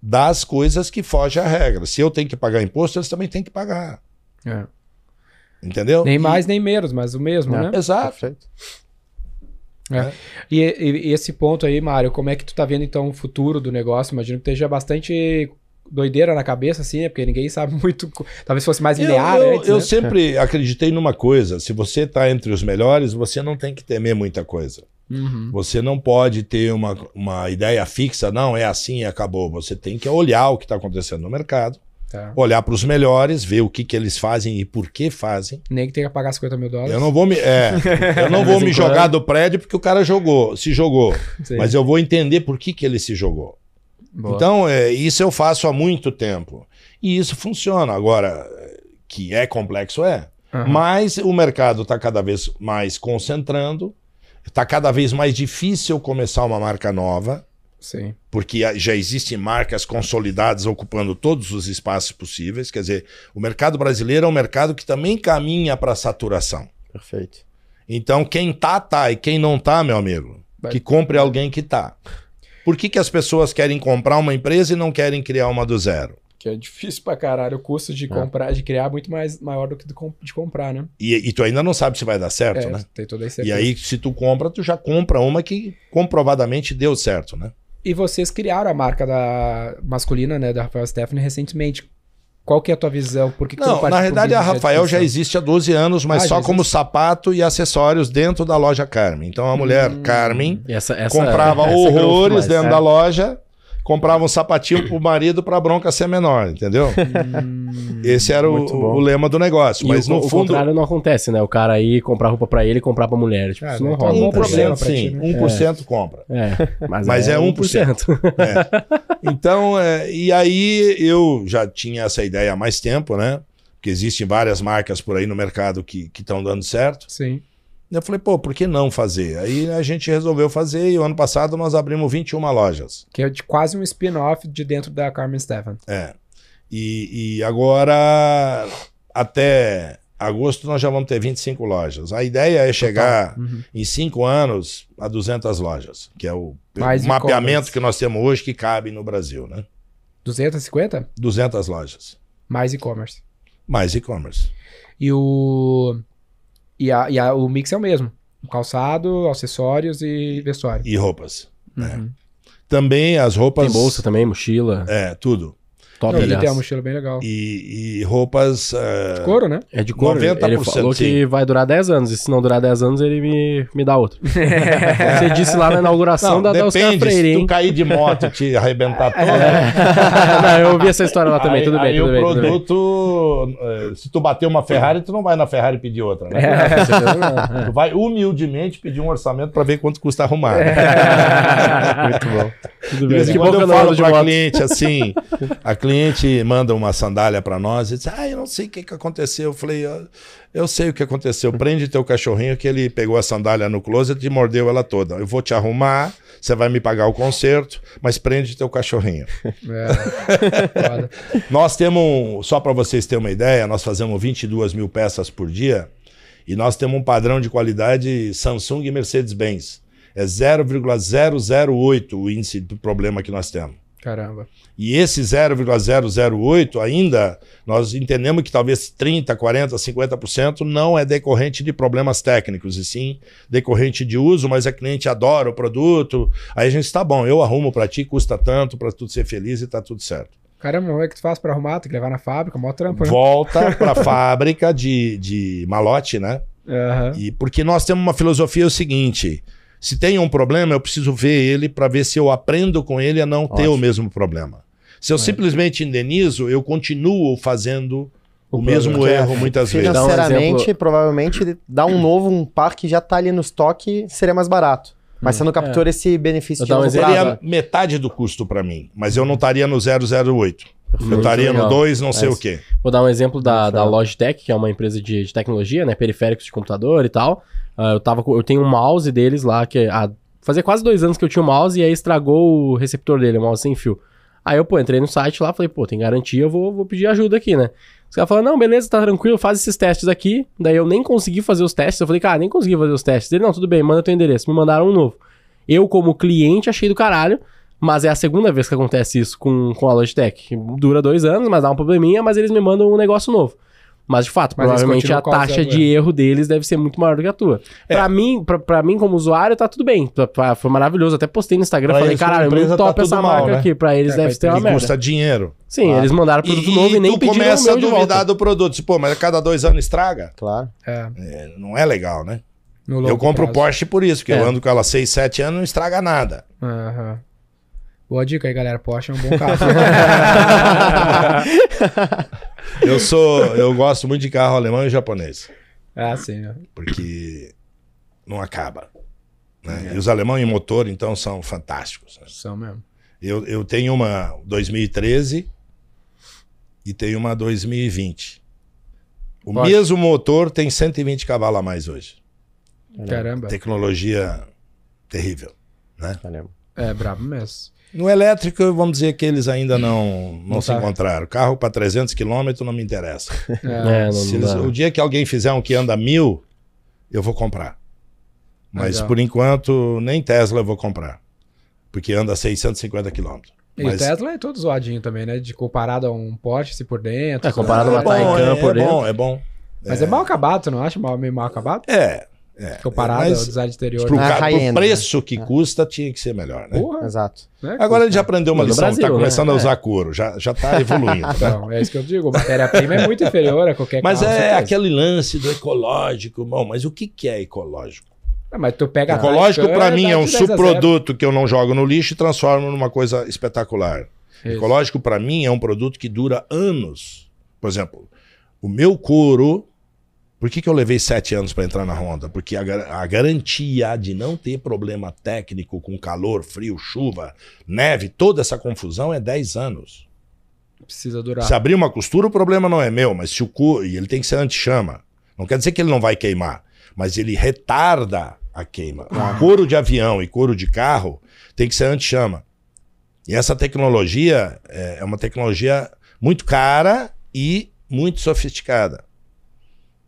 das coisas que fogem à regra. Se eu tenho que pagar imposto, eles também têm que pagar. É. Entendeu? Nem mais, nem menos, mas o mesmo, é. né? Exato. Perfeito. É. É. E, e, e, esse ponto aí, Mário, como é que tu tá vendo então o futuro do negócio? Imagino que esteja bastante doideira na cabeça, assim, né? Porque ninguém sabe *laughs* muito. Talvez fosse mais linear. Eu, eu, antes, eu né? sempre acreditei numa coisa: se você tá entre os melhores, você não tem que temer muita coisa. Uhum. Você não pode ter uma, uma ideia fixa, não, é assim e acabou. Você tem que olhar o que está acontecendo no mercado Tá. Olhar para os melhores, ver o que, que eles fazem e por que fazem. Nem que tenha que pagar 50 mil dólares. Eu não vou me, é, *laughs* eu não vou me jogar do prédio porque o cara jogou, se jogou. Sim. Mas eu vou entender por que, que ele se jogou. Boa. Então, é, isso eu faço há muito tempo. E isso funciona. Agora, que é complexo, é. Uhum. Mas o mercado está cada vez mais concentrando, está cada vez mais difícil começar uma marca nova. Sim. Porque já existem marcas consolidadas ocupando todos os espaços possíveis. Quer dizer, o mercado brasileiro é um mercado que também caminha para a saturação. Perfeito. Então, quem tá, tá. E quem não tá, meu amigo, Vai. que compre alguém que tá. Por que, que as pessoas querem comprar uma empresa e não querem criar uma do zero? que é difícil pra caralho. O custo de é. comprar, é. de criar é muito mais maior do que de comprar, né? E, e tu ainda não sabe se vai dar certo, é, né? Tem toda a E aí, se tu compra, tu já compra uma que comprovadamente deu certo, né? E vocês criaram a marca da masculina, né, da Rafael Stephanie recentemente. Qual que é a tua visão? Por que não, que na realidade a Rafael já existe há 12 anos, mas ah, só como sapato e acessórios dentro da loja Carmen. Então a mulher hum, Carmen essa, essa, comprava essa horrores dentro é. da loja comprava um sapatinho pro marido pra bronca ser menor, entendeu? Hum, Esse era o, o, lema do negócio. E mas o, no fundo. O contrário não acontece, né? O cara aí comprar roupa pra ele e comprar pra mulher. Tipo, é, isso não né? rola. Um tá sim, 1% né? é. compra. É, mas, mas é, é 1%. 1%. é. *laughs* Então, é, e aí eu já tinha essa ideia há mais tempo, né? Porque existem várias marcas por aí no mercado que estão dando certo. Sim. Eu falei, pô, por que não fazer? Aí a gente resolveu fazer e o ano passado nós abrimos 21 lojas. Que é de quase um spin-off de dentro da Carmen Stefan. É. E, e agora, até agosto, nós já vamos ter 25 lojas. A ideia é chegar uhum. em 5 anos a 200 lojas, que é o, Mais o mapeamento que nós temos hoje que cabe no Brasil, né? 250? 200 lojas. Mais e-commerce. Mais e-commerce. E o e, a, e a, o mix é o mesmo. Calçado, acessórios e vestuário. E roupas. Né? Uhum. Também as roupas. Tem bolsa também, mochila. É, tudo. Top, ele tem uma mochila bem legal. E, e roupas. Uh, de couro, né? É de couro. 90%, ele falou que vai durar 10 anos. E se não durar 10 anos, ele me, me dá outro. *laughs* Você disse lá na inauguração não, da depende, da Oscar Freire. Se tu cair de moto e te arrebentar *laughs* é. toda. É. *laughs* não, eu ouvi essa história lá também, aí, tudo bem. Aí tudo o bem, produto. Bem. Eh, se tu bater uma Ferrari, tu não vai na Ferrari pedir outra, né? É. Né? Tu vai humildemente pedir um orçamento para ver quanto custa arrumar. Né? É. Muito bom. Tudo bem. que quando eu, falo de uma cliente assim, a cliente cliente manda uma sandália para nós e diz: Ah, eu não sei o que, que aconteceu. Eu falei: eu, eu sei o que aconteceu. Prende teu cachorrinho que ele pegou a sandália no closet e mordeu ela toda. Eu vou te arrumar, você vai me pagar o conserto, mas prende teu cachorrinho. É, *laughs* nós temos, só para vocês terem uma ideia, nós fazemos 22 mil peças por dia e nós temos um padrão de qualidade Samsung e Mercedes-Benz. É 0,008 o índice do problema que nós temos. Caramba. E esse 0,008 ainda, nós entendemos que talvez 30, 40, 50% não é decorrente de problemas técnicos, e sim decorrente de uso, mas a cliente adora o produto. Aí a gente está bom, eu arrumo para ti, custa tanto, para tudo ser feliz e está tudo certo. Caramba, como é que tu faz para arrumar? Tem que levar na fábrica, mó trampo, né? Volta para a *laughs* fábrica de, de malote, né? Uhum. E porque nós temos uma filosofia é o seguinte: se tem um problema, eu preciso ver ele para ver se eu aprendo com ele a não Ótimo. ter o mesmo problema. Se eu é. simplesmente indenizo, eu continuo fazendo o, o mesmo erro muitas é. vezes. Sinceramente, um provavelmente dar um novo, um par que já está ali no estoque, seria mais barato. Mas hum. você não captura é. esse benefício de um Seria metade do custo para mim, mas eu não estaria no 008. Eu estaria no 2, não sei é. o quê. Vou dar um exemplo da, da Logitech, que é uma empresa de, de, tecnologia, né? Periféricos de computador e tal. Uh, eu, tava, eu tenho um mouse deles lá, que ah, fazia quase dois anos que eu tinha o um mouse e aí estragou o receptor dele, o um mouse sem fio. Aí eu, pô, entrei no site lá, falei, pô, tem garantia, eu vou, vou pedir ajuda aqui, né? Os caras falaram, não, beleza, tá tranquilo, faz esses testes aqui. Daí eu nem consegui fazer os testes. Eu falei, cara, nem consegui fazer os testes. Ele, não, tudo bem, manda teu endereço. Me mandaram um novo. Eu, como cliente, achei do caralho, mas é a segunda vez que acontece isso com, com a Logitech. Dura dois anos, mas dá um probleminha, mas eles me mandam um negócio novo. Mas, de fato, Mas provavelmente a taxa de erro deles deve ser muito maior do que a tua. É. Pra, mim, pra, pra mim, como usuário, tá tudo bem. Pra, pra, foi maravilhoso. Até postei no Instagram, pra falei, caralho, muito tá top tá essa mal, marca né? aqui. Pra eles é, deve ter uma merda. custa dinheiro. Sim, claro. Tá. eles mandaram produto e, novo e, e nem pediram começa a duvidar do produto. Tipo, mas a cada dois anos estraga? Claro. É. É, é não é legal, né? eu compro prazo. Porsche por isso, porque eu é. ando com ela seis, sete anos não estraga nada. Aham. Boa dica aí, galera. Porsche é um bom carro. *laughs* *laughs* Eu sou. Eu gosto muito de carro alemão e japonês. Ah, sim. Né? Porque não acaba. Né? É. E os alemães em motor, então, são fantásticos. Né? São mesmo. Eu, eu tenho uma 2013 e tenho uma 2020. O Pode. mesmo motor tem 120 cavalos a mais hoje. Caramba. Tecnologia terrível, né? É brabo mesmo. No elétrico, vamos dizer que eles ainda não, não, não se tá. encontraram. Carro para 300 quilômetros não me interessa. *laughs* É, não eles, o dia que alguém fizer um que anda mil, eu vou comprar. Mas Legal. por enquanto, nem Tesla eu vou comprar. Porque anda 650 quilômetros. E Mas... o Tesla é todo zoadinho também, né? De comparado a um Porsche por dentro. É, comparado a uma ah, é Taycan é, por é dentro. É bom, é bom. Mas é, mal acabado, tu não acha? Meio mal acabado? É, é, Comparado ao design exterior. Pro, né? cara, pro preço né? que é. custa, tinha que ser melhor, né? Porra. Exato. Né? Agora ele já aprendeu uma no lição, tá Brasil, tá começando né? a é. usar couro, já, já tá evoluindo. Né? Não, é isso que eu digo, matéria-prima é muito inferior a qualquer Mas é aquele lance do ecológico, bom, mas o que, que é ecológico? Não, ah, mas tu pega ecológico para mim é um subproduto que eu não jogo no lixo e transformo numa coisa espetacular. Isso. Ecológico para mim é um produto que dura anos. Por exemplo, o meu couro por que, que eu levei sete anos para entrar na Honda? Porque a, a, garantia de não ter problema técnico com calor, frio, chuva, neve, toda essa confusão é 10 anos. Precisa durar. Se abrir uma costura, o problema não é meu, mas se o cu. E ele tem que ser anti-chama. Não quer dizer que ele não vai queimar, mas ele retarda a queima. Ah. Couro de avião e couro de carro tem que ser anti-chama. E essa tecnologia é, é uma tecnologia muito cara e muito sofisticada.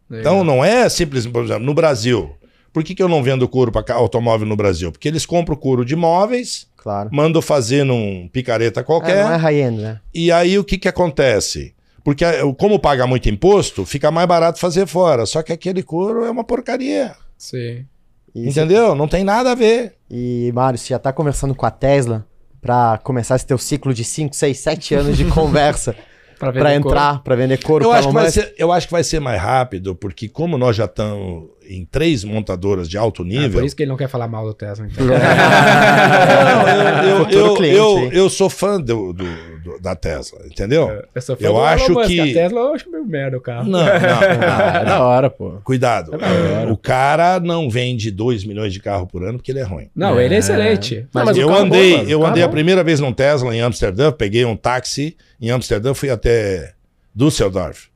Legal. Então não é simples, por exemplo, no Brasil. Por que, que eu não vendo couro para automóvel no Brasil? Porque eles compram couro de móveis, claro. mandam fazer num picareta qualquer. É, não é high né? E aí o que, que acontece? Porque eh, como paga muito imposto, fica mais barato fazer fora. Só que aquele couro é uma porcaria. Sim. Entendeu? Não tem nada a ver. E, Mário, você já está conversando com a Tesla para começar esse teu ciclo de 5, 6, 7 anos de *laughs* conversa para entrar, para vender couro. Eu acho, que vai ser, eu acho que vai ser mais rápido, porque como nós já estamos em três montadoras de alto ah, nível... É por isso que ele não quer falar mal do Tesla, então. *laughs* não, eu, eu, cliente, eu, eu, sou fã do, do, do, da Tesla, entendeu? É, eu, sou fã eu do acho que... A Tesla eu acho meio merda o carro. Não, não, *laughs* não, é da hora, pô. Cuidado, é, é o cara não vende 2 milhões de carro por ano porque ele é ruim. Não, é. ele é, é. excelente. Mas, mas eu andei, bom, eu andei a primeira vez num Tesla em Amsterdã, peguei um táxi em Amsterdã, fui até Düsseldorf.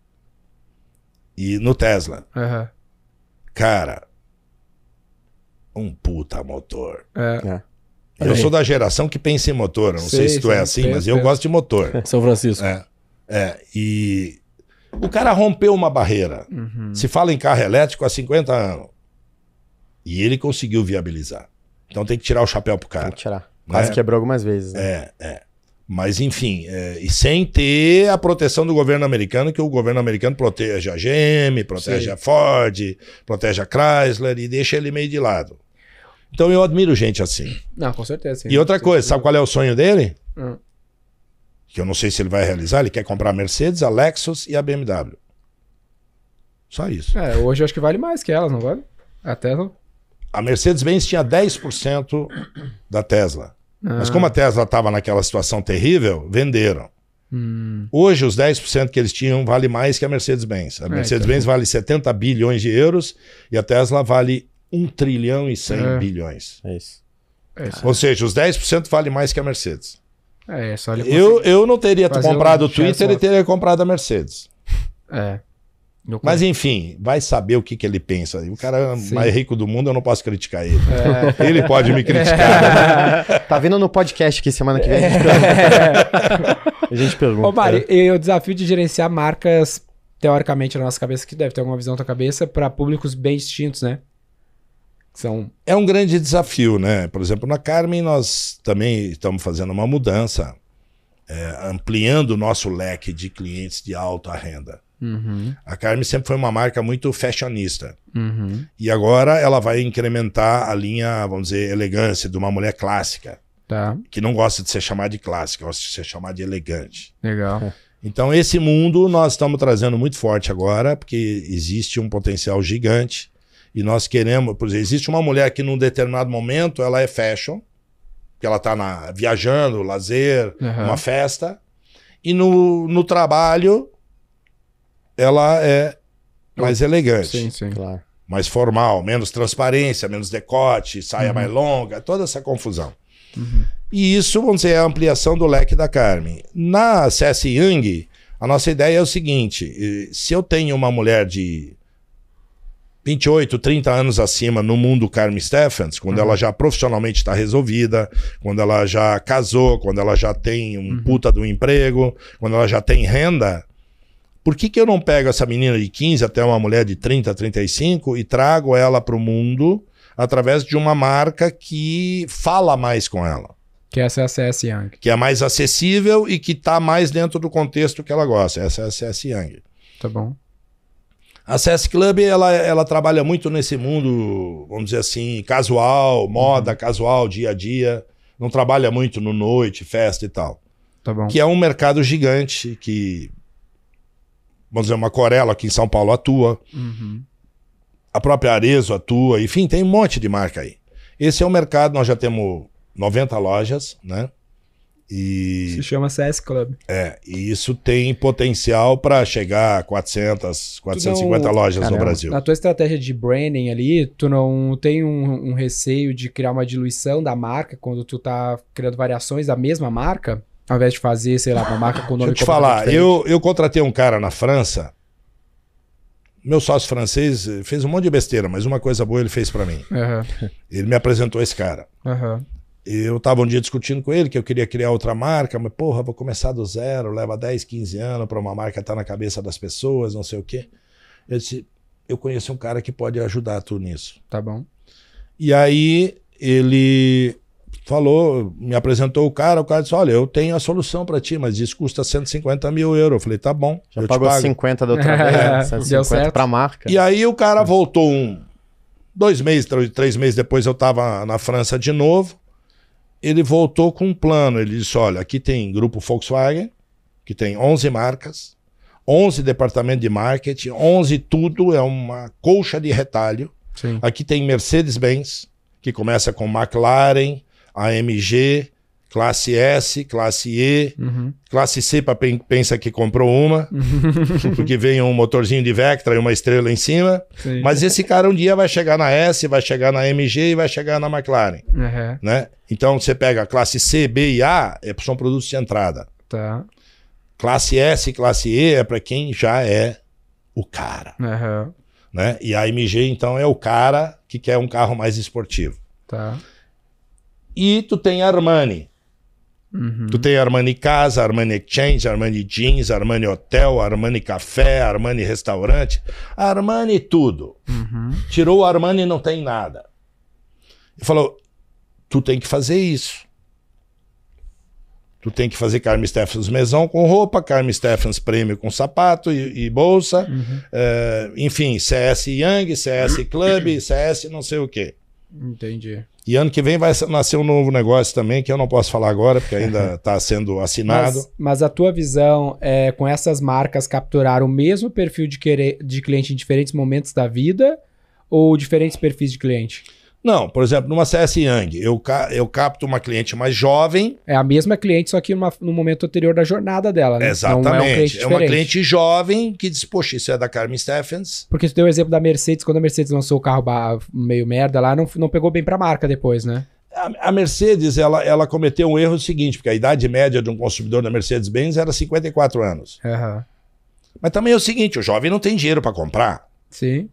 E no Tesla. Uhum. Cara, um puta motor. É. é. Eu sou da geração que pensa em motor. Não sei, sei se tu é assim, mas eu gosto de motor. *laughs* São Francisco. É. é. E o cara rompeu uma barreira. Uhum. Se fala em carro elétrico há 50 anos. E ele conseguiu viabilizar. Então tem que tirar o chapéu pro cara. Tem que tirar. Né? Quase né? quebrou algumas vezes. Né? É, é. Mas, enfim, é, e sem ter a proteção do governo americano, que o governo americano protege a GM, protege Sim. a Ford, protege a Chrysler e deixa ele meio de lado. Então eu admiro gente assim. Não, com certeza. Sim. E outra coisa, sabe qual é o sonho dele? Hum. Que eu não sei se ele vai realizar, ele quer comprar a Mercedes, a Lexus e a BMW. Só isso. É, hoje eu acho que vale mais que elas, não vale? A Tesla. A Mercedes-Benz tinha 10% da Tesla. Mas como a Tesla estava naquela situação terrível, venderam. Hum. Hoje, os 10% que eles tinham vale mais que a Mercedes-Benz. A é, Mercedes-Benz então. vale 70 bilhões de euros e a Tesla vale 1 trilhão e 100 é. bilhões. É isso. é isso. Ou seja, os 10% vale mais que a Mercedes. É, só eu, eu não teria comprado o Twitter e teria comprado a Mercedes. É. Mas enfim, vai saber o que, que ele pensa. O cara é Sim. mais rico do mundo, eu não posso criticar ele. É. Ele pode me criticar. É. *laughs* Tá vindo no podcast aqui semana que vem. É. *laughs* A gente pergunta. Ô, Mari, é. e o desafio de gerenciar marcas, teoricamente, na nossa cabeça, que deve ter alguma visão na tua cabeça, para públicos bem distintos, né? São... É um grande desafio, né? Por exemplo, na Carmen, nós também estamos fazendo uma mudança, é, ampliando o nosso leque de clientes de alta renda. Uhum. A Carmen sempre foi uma marca muito fashionista. Uhum. E agora ela vai incrementar a linha, vamos dizer, elegância de uma mulher clássica. Tá. Que não gosta de ser chamada de clássica, gosta de ser chamada de elegante. Legal. *laughs* Então, esse mundo nós estamos trazendo muito forte agora, porque existe um potencial gigante. E nós queremos, por exemplo, existe uma mulher que num determinado momento ela é fashion, que ela está viajando, lazer, uhum. uma festa. E no, no trabalho, ela é mais elegante. Sim, sim. Claro. Mais formal, menos transparência, menos decote, saia uhum. mais longa, toda essa confusão. Uhum. E isso, vamos dizer, é a ampliação do leque da Carmen. Na CS Young, a nossa ideia é o seguinte: eh, se eu tenho uma mulher de 28, 30 anos acima no mundo Carmen Stephens, quando uhum. ela já profissionalmente está resolvida, quando ela já casou, quando ela já tem um uhum. puta do emprego, quando ela já tem renda, por que, que eu não pego essa menina de 15 até uma mulher de 30, 35 e trago ela para o mundo através de uma marca que fala mais com ela? Que é essa é a CS Young. Que é mais acessível e que está mais dentro do contexto que ela gosta. Essa é a CS Young. Tá bom. A CS Club, ela, ela trabalha muito nesse mundo, vamos dizer assim, casual, uhum. moda, uhum. casual, dia a dia. Não trabalha muito no noite, festa e tal. Tá bom. Que é um mercado gigante que vamos dizer, uma Corella aqui em São Paulo atua. Uhum. A própria Arezo atua. Enfim, tem um monte de marca aí. Esse é o mercado, nós já temos 90 lojas, né? E... Se chama CS Club. É, e isso tem potencial para chegar a 400, 450 não... lojas Caramba, no Brasil. Na tua estratégia de branding ali, tu não tem um, um, receio de criar uma diluição da marca quando tu tá criando variações da mesma marca? Ao invés de fazer, sei lá, uma marca com nome Deixa eu te falar, eu, eu contratei um cara na França. Meu sócio francês eh, fez um monte de besteira, mas uma coisa boa ele fez para mim. Uhum. Ele me apresentou esse cara. Uhum. Eu tava um dia discutindo com ele que eu queria criar outra marca, mas porra, vou começar do zero, leva 10, 15 anos para uma marca estar tá na cabeça das pessoas, não sei o quê. Eu disse, eu conheço um cara que pode ajudar tu nisso. Tá bom. E aí ele falou, me apresentou o cara, o cara disse: Olha, eu tenho a solução para ti, mas isso custa 150 mil euros. Eu falei: Tá bom. Já pagou 50 da outra *laughs* vez, né? é, 150 para a marca. E aí o cara voltou um, dois meses, três meses depois eu estava na França de novo. Ele voltou com um plano. Ele disse: Olha, aqui tem grupo Volkswagen, que tem 11 marcas, 11 departamento de marketing, 11 tudo, é uma colcha de retalho. Sim. Aqui tem Mercedes-Benz, que começa com McLaren, AMG, classe S, classe E, uhum. classe C para pensa que comprou uma, uhum. *laughs* *laughs* porque vem um motorzinho de Vectra e uma estrela em cima. Sim. Mas esse cara um dia vai chegar na S, vai chegar na MG e vai chegar na McLaren, uhum. né? Então você pega classe C, B e A, é, são produtos de entrada. Tá. Classe S, classe E é para quem já é o cara, uhum. né? E a MG então é o cara que quer um carro mais esportivo. Tá. E tu tem Armani. Uhum. Tu tem Armani Casa, Armani Exchange, Armani Jeans, Armani Hotel, Armani Café, Armani Restaurante, Armani tudo. Uhum. Tirou o Armani não tem nada. E falou: tu tem que fazer isso. Tu tem que fazer Carme Stephens mesão com roupa, Carme Stephens prêmio com sapato e, e bolsa, uhum. uh, enfim, CS Young, CS Club, CS não sei o quê. Entendi. E ano que vem vai nascer um novo negócio também, que eu não posso falar agora, porque ainda está *laughs* sendo assinado. Mas, mas, a tua visão é com essas marcas capturar o mesmo perfil de, querer, de cliente em diferentes momentos da vida ou diferentes perfis de cliente? Não, por exemplo, numa CS Young, eu, eu capto uma cliente mais jovem. É a mesma cliente, só que numa, no momento anterior da jornada dela, né? Exatamente. Não é, um cliente é uma cliente jovem que diz, poxa, isso é da Carmen Stephens. Porque tu deu o exemplo da Mercedes, quando a Mercedes lançou o carro meio merda lá, não, não pegou bem pra marca depois, né? A, a Mercedes, ela, ela cometeu um erro seguinte, porque a idade média de um consumidor da Mercedes-Benz era 54 anos. Uhum. Mas também é o seguinte, o jovem não tem dinheiro para comprar. Sim.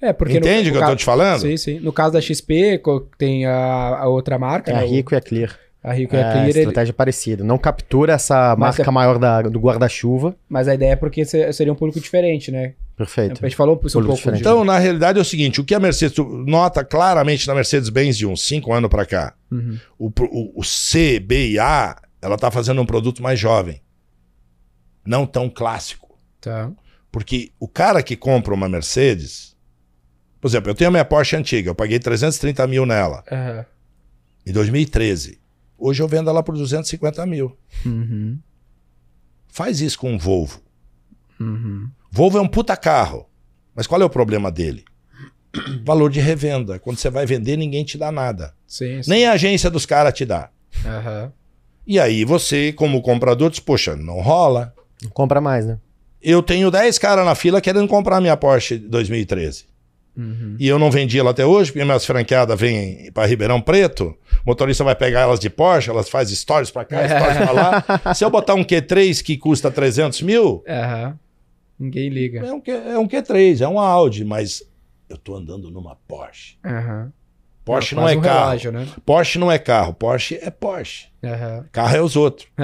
É, porque. Entende o que eu tô te falando? Sim, sim. No caso da XP, tem a, a outra marca. É né? a Rico e a Clear. A Rico e a é, Clear. é Estratégia ele... parecida. Não captura essa é- marca maior da, do guarda-chuva. Mas a ideia é porque seria um público diferente, né? Perfeito. A gente falou isso um pouco. Diferente. Então, na realidade, é o seguinte: o que a Mercedes nota claramente na Mercedes-Benz de uns 5 anos para cá, uhum. o, o, o C, B e A, ela tá fazendo um produto mais jovem. Não tão clássico. Tá. Porque o cara que compra uma Mercedes por exemplo, eu tenho a minha Porsche antiga, eu paguei 330 mil nela. Uhum. Em 2013. Hoje eu vendo ela por 250 mil. Uhum. Faz isso com um Volvo. Uhum. Volvo é um puta carro. Mas qual é o problema dele? *clears throat* Valor de revenda. Quando você vai vender, ninguém te dá nada. Sim, sim. Nem a agência dos caras te dá. Uhum. E aí você, como comprador, diz, poxa, não rola. Não compra mais, né? Eu tenho 10 caras na fila querendo comprar minha Porsche 2013. Uhum. E eu não vendi ela até hoje, porque minhas franqueadas vêm para Ribeirão Preto, o motorista vai pegar elas de Porsche, elas fazem stories para cá, é. stories para lá. Se eu botar um Q3 que custa 300 mil, uhum. ninguém liga. É um, Q, é um Q3, é um Audi, mas eu tô andando numa Porsche. Uhum. Porsche não, não é um carro. Relógio, né? Porsche não é carro, Porsche é Porsche. Uhum. Carro é os outros. *laughs*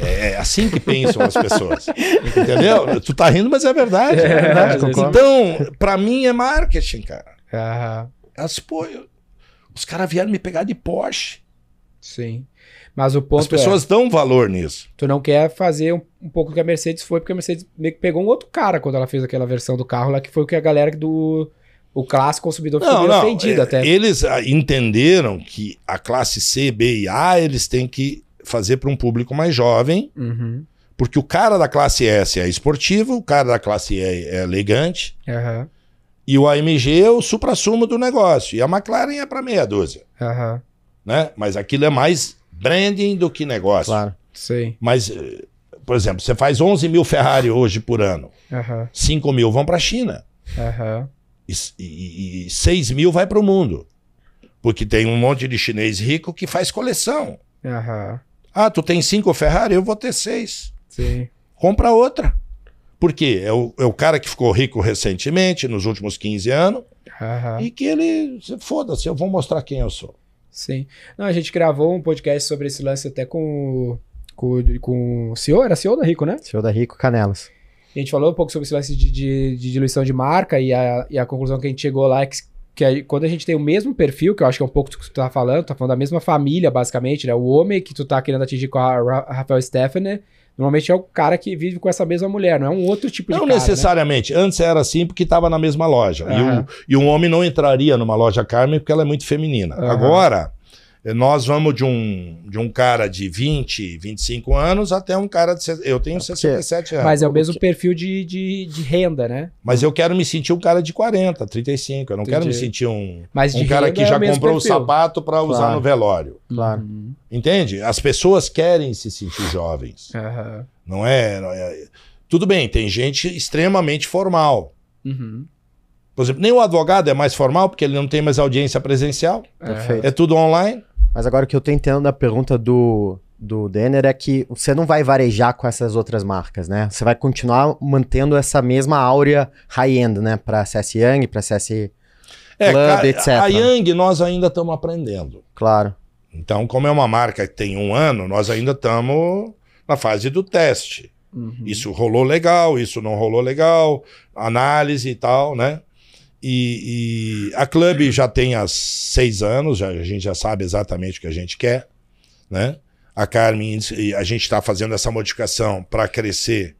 é, é assim que pensam as pessoas. Entendeu? Tu tá rindo, mas é verdade. É, é verdade. Então, pra mim é marketing, cara. Uhum. Elas, pô, eu, os caras vieram me pegar de Porsche. Sim. Mas o ponto As pessoas é, dão valor nisso. Tu não quer fazer um, um, pouco que a Mercedes foi, porque a Mercedes meio que pegou um outro cara quando ela fez aquela versão do carro lá, que foi o que a galera do o clássico consumidor ficou não, não, é, até. Eles ah, entenderam que a classe C, B e A eles têm que fazer para um público mais jovem, uhum. porque o cara da classe S é esportivo, o cara da classe E é elegante, uhum. e o AMG é o supra-sumo do negócio, e a McLaren é para meia dúzia. Uhum. Né? Mas aquilo é mais branding do que negócio. Claro, sei. Mas, eh, por exemplo, você faz 11 mil Ferrari hoje por ano, uhum. 5 mil vão para a China. Uhum. E, 6 mil vai para o mundo. Porque tem um monte de chinês rico que faz coleção. Uhum. Ah, tu tem cinco Ferrari? Eu vou ter seis. Sim. Compra outra. Porque é o, é o cara que ficou rico recentemente, nos últimos 15 anos, uhum. e que ele, foda-se, eu vou mostrar quem eu sou. Sim. Não, a gente gravou um podcast sobre esse lance até com, com, com o senhor, era CEO da Rico, né? CEO da Rico Canelas. A gente falou um pouco sobre esse lance de, de, de diluição de marca e a, e a conclusão que a gente chegou lá é que que é quando a gente tem o mesmo perfil, que eu acho que é um pouco do que tu tá falando, tá falando da mesma família, basicamente, né? O homem que tu tá querendo atingir com a Ra Rafael Stephanie, normalmente é o cara que vive com essa mesma mulher, não é um outro tipo de Não né? necessariamente. Né? Antes era assim porque tava na mesma loja. Uhum. E, o, e um homem não entraria numa loja Carmen porque ela é muito feminina. Uhum. Agora nós vamos de um, de um cara de 20, 25 anos até um cara de. Eu tenho 67 é anos. Mas é o mesmo perfil de, de, de renda, né? Mas eu quero me sentir um cara de 40, 35. Eu não Entendi. quero me sentir um, Mas um cara que é já comprou o sapato para claro. usar no velório. Claro. Uhum. Entende? As pessoas querem se sentir jovens. Uhum. Não, é, não é. Tudo bem, tem gente extremamente formal. Uhum. Por exemplo, nem o advogado é mais formal, porque ele não tem mais audiência presencial. É, é tudo online. Mas agora o que eu tô entendendo da pergunta do, do Denner é que você não vai varejar com essas outras marcas, né? Você vai continuar mantendo essa mesma áurea high-end, né? Para CS Young, para CS é, Club, etc. A Young nós ainda estamos aprendendo. Claro. Então, como é uma marca que tem um ano, nós ainda estamos na fase do teste. Uhum. Isso rolou legal, isso não rolou legal, análise e tal, né? E, e a Clube já tem há seis anos, já, a gente já sabe exatamente o que a gente quer, né? A Carmen, a gente está fazendo essa modificação para crescer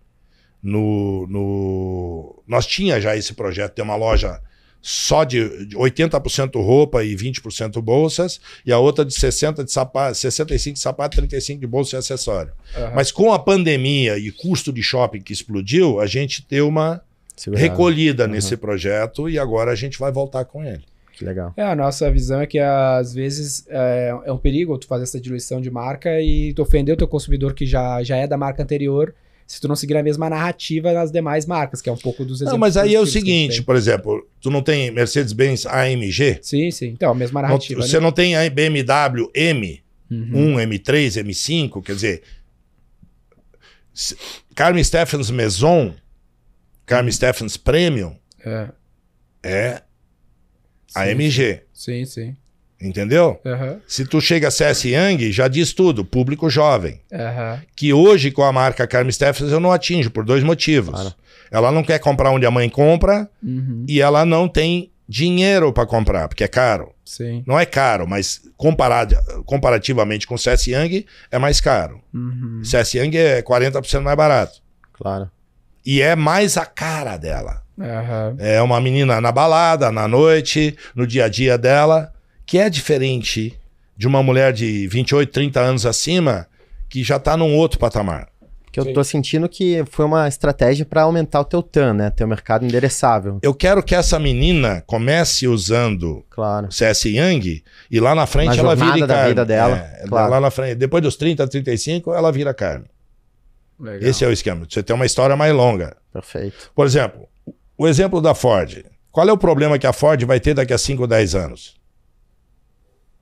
no, no. Nós tinha já esse projeto de uma loja só de 80% roupa e 20% bolsas, e a outra de 60 de sapato, 65 de sapato, 35 de bolsa e acessório. Uhum. Mas com a pandemia e custo de shopping que explodiu, a gente deu uma recolhida uhum. nesse projeto e agora a gente vai voltar com ele. Que legal. É, a nossa visão é que às vezes é, é um perigo tu fazer essa diluição de marca e tu ofender o teu consumidor que já, já é da marca anterior se tu não seguir a mesma narrativa nas demais marcas, que é um pouco dos exemplos. Não, mas aí é o seguinte, por exemplo, tu não tem Mercedes-Benz AMG? Sim, sim. Então, a mesma narrativa. Não, né? Você não tem BMW M1, uhum. M3, M5, quer dizer, Carmen Stephens Maison Carmen Stephens Premium é, é sim, AMG. Sim, sim. Entendeu? Uhum. Se tu chega a CS Young, já diz tudo, público jovem. Uhum. Que hoje com a marca Carmen Stephens, eu não atinjo por dois motivos. Claro. Ela não quer comprar onde a mãe compra uhum. e ela não tem dinheiro para comprar, porque é caro. Sim. Não é caro, mas comparado, comparativamente com CS Young é mais caro. Uhum. CS Young é 40% mais barato. Claro. E é mais a cara dela. Uhum. É uma menina na balada, na noite, no dia a dia dela, que é diferente de uma mulher de 28, 30 anos acima, que já tá num outro patamar. Que eu Sim. tô sentindo que foi uma estratégia para aumentar o teu TAN, né? Teu mercado endereçável. Eu quero que essa menina comece usando claro. CS Young e lá na frente na ela vira da carne. vida dela. É, claro. Lá na frente, depois dos 30, 35, ela vira carne. Legal. Esse é o esquema. Você tem uma história mais longa. Perfeito. Por exemplo, o exemplo da Ford. Qual é o problema que a Ford vai ter daqui a 5 ou 10 anos?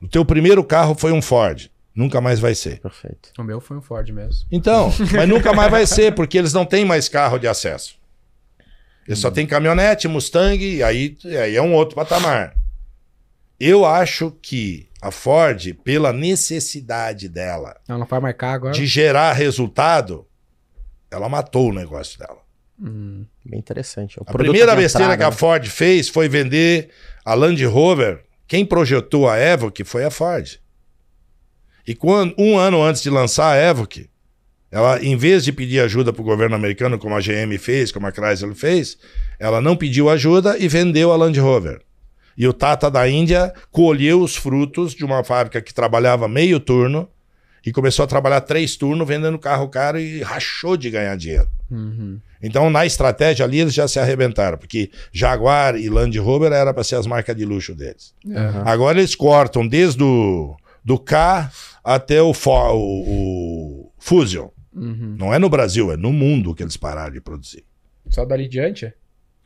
O teu primeiro carro foi um Ford. Nunca mais vai ser. Perfeito. O meu foi um Ford mesmo. Então, *laughs* mas nunca mais vai ser, porque eles não têm mais carro de acesso. Eles hum. só têm caminhonete, Mustang, aí, aí é um outro patamar. Eu acho que a Ford, pela necessidade dela. Ela não vai marcar agora. De gerar resultado, ela matou o negócio dela. Hum, bem interessante. O a primeira besteira que a Ford fez foi vender a Land Rover. Quem projetou a Evoque foi a Ford. E quando, um ano antes de lançar a Evoque, ela, em vez de pedir ajuda para o governo americano, como a GM fez, como a Chrysler fez, ela não pediu ajuda e vendeu a Land Rover. E o Tata da Índia colheu os frutos de uma fábrica que trabalhava meio turno, e começou a trabalhar três turnos vendendo carro caro e rachou de ganhar dinheiro. Uhum. Então, na estratégia ali, eles já se arrebentaram, porque Jaguar e Land Rover era para ser as marcas de luxo deles. Uhum. Agora eles cortam desde o do K até o, Fo, o, o Fusion. Uhum. Não é no Brasil, é no mundo que eles pararam de produzir. Só dali em diante?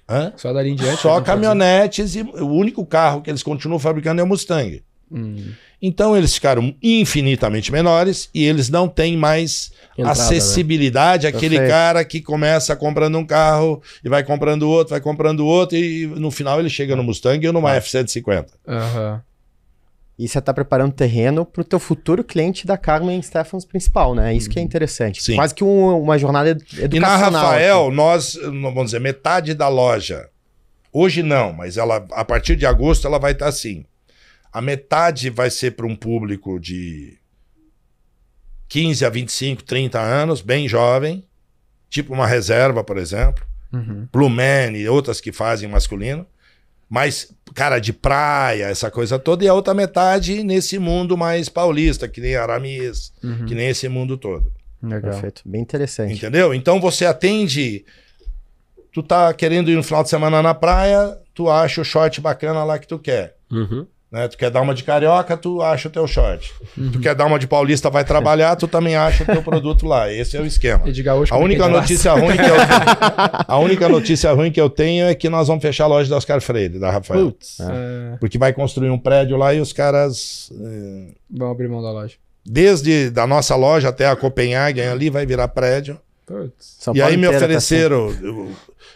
Hã? Só dali em diante? Só caminhonetes produzir. e o único carro que eles continuam fabricando é o Mustang. Hum. Então eles ficaram infinitamente menores e eles não têm mais Entrada, né? acessibilidade né? àquele cara que começa comprando um carro e vai comprando outro, vai comprando outro e no final ele chega no Mustang ou numa ah. F-150. Uhum. E você está preparando terreno para o teu futuro cliente da Carmen Stephens principal, né? Isso que é uhum. interessante. Sim. Quase que um, uma jornada educacional. E na Rafael, nós, vamos dizer, metade da loja, hoje não, mas ela a partir de agosto ela vai estar tá assim a metade vai ser para um público de 15 a 25, 30 anos, bem jovem, tipo uma reserva, por exemplo, uhum. Blue Man e outras que fazem masculino, mas cara de praia, essa coisa toda, e a outra metade nesse mundo mais paulista, que nem Aramis, uhum. que nem esse mundo todo. Legal. Perfeito, bem interessante. Entendeu? Então você atende. Tu tá querendo ir no final de semana na praia, tu acha o short bacana lá que tu quer. Uhum. Né? Tu quer dar uma de carioca, tu acha o teu short. Uhum. Tu quer dar uma de paulista, vai trabalhar, tu também acha o teu produto lá. Esse é o esquema. Gaúcho, a única notícia ruim que eu *laughs* a única notícia ruim que eu tenho é que nós vamos fechar a loja da Oscar Freire, da Rafael. Putz, é. é. Porque vai construir um prédio lá e os caras é... vão abrir mão da loja. Desde da nossa loja até a Copenhague ali vai virar prédio. Putz. E aí me tá ofereceram, tá assim.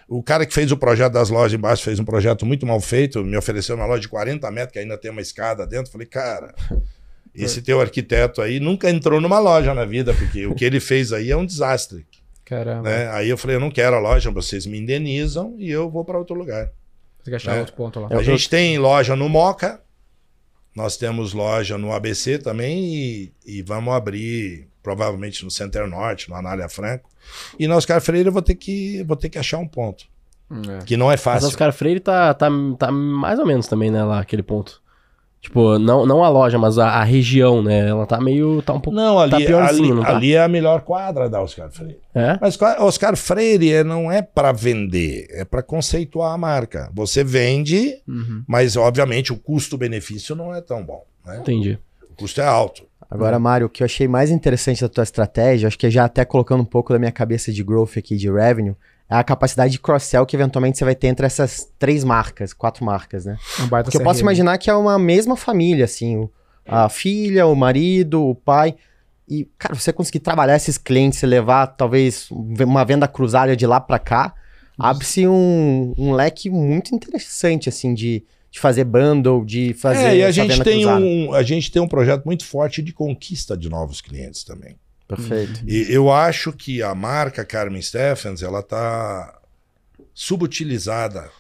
O cara que fez o projeto das lojas embaixo fez um projeto muito mal feito, me ofereceu uma loja de 40 metros, que ainda tem uma escada dentro. Falei, cara, *laughs* esse teu arquiteto aí nunca entrou numa loja na vida, porque o que ele fez aí é um desastre. Caramba. Né? Aí eu falei, eu não quero a loja, vocês me indenizam e eu vou para outro lugar. Você achar né? outro ponto lá. A gente tem loja no Moca, nós temos loja no ABC também e, e vamos abrir provavelmente no Center Norte, no Anália Franco. E na Oscar Freire eu vou ter que, vou ter que achar um ponto. Hum, é. Que não é fácil. Mas Oscar Freire tá, tá, tá mais ou menos também, né, lá, aquele ponto. Tipo, não, não a loja, mas a, a região, né? Ela tá meio. tá um pouco. Não, ali, tá piorzinho, ali, não tá? ali é a melhor quadra da Oscar Freire. É? Mas Oscar Freire não é para vender, é para conceituar a marca. Você vende, uhum. mas obviamente o custo-benefício não é tão bom. Né? Entendi. O custo é alto. Agora, é. Mário, o que eu achei mais interessante da tua estratégia, acho que já até colocando um pouco da minha cabeça de growth aqui, de revenue, é a capacidade de cross-sell que eventualmente você vai ter entre essas três marcas, quatro marcas, né? É um baita Porque eu posso imaginar que é uma mesma família, assim, a filha, o marido, o pai. E, cara, você conseguir trabalhar esses clientes e levar talvez uma venda cruzada de lá para cá, abre-se um, um leque muito interessante, assim, de, de fazer bundle, de fazer. É, e a gente, tem um, a gente tem um projeto muito forte de conquista de novos clientes também. Perfeito. E eu acho que a marca Carmen Stephens ela está subutilizada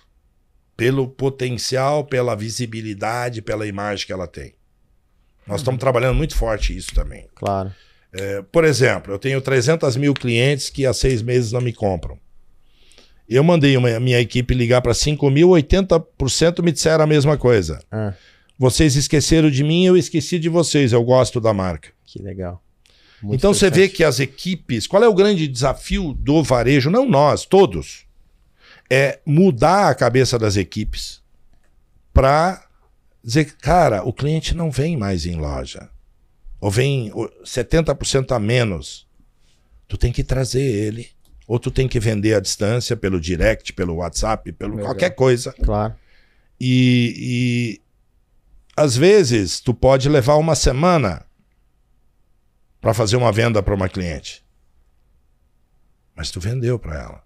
pelo potencial, pela visibilidade, pela imagem que ela tem. Nós estamos uhum. trabalhando muito forte isso também. Claro. É, por exemplo, eu tenho 300 mil clientes que há seis meses não me compram. Eu mandei uma, minha equipe ligar para 5 mil, 80% me disseram a mesma coisa. Ah. Vocês esqueceram de mim, eu esqueci de vocês. Eu gosto da marca. Que legal. Muito então você vê que as equipes. Qual é o grande desafio do varejo? Não nós, todos. É mudar a cabeça das equipes para dizer, cara, o cliente não vem mais em loja. Ou vem 70% a menos. Tu tem que trazer ele ou tu tem que vender à distância, pelo direct, pelo WhatsApp, pelo Legal. qualquer coisa. Claro. E, e às vezes tu pode levar uma semana para fazer uma venda para uma cliente. Mas tu vendeu para ela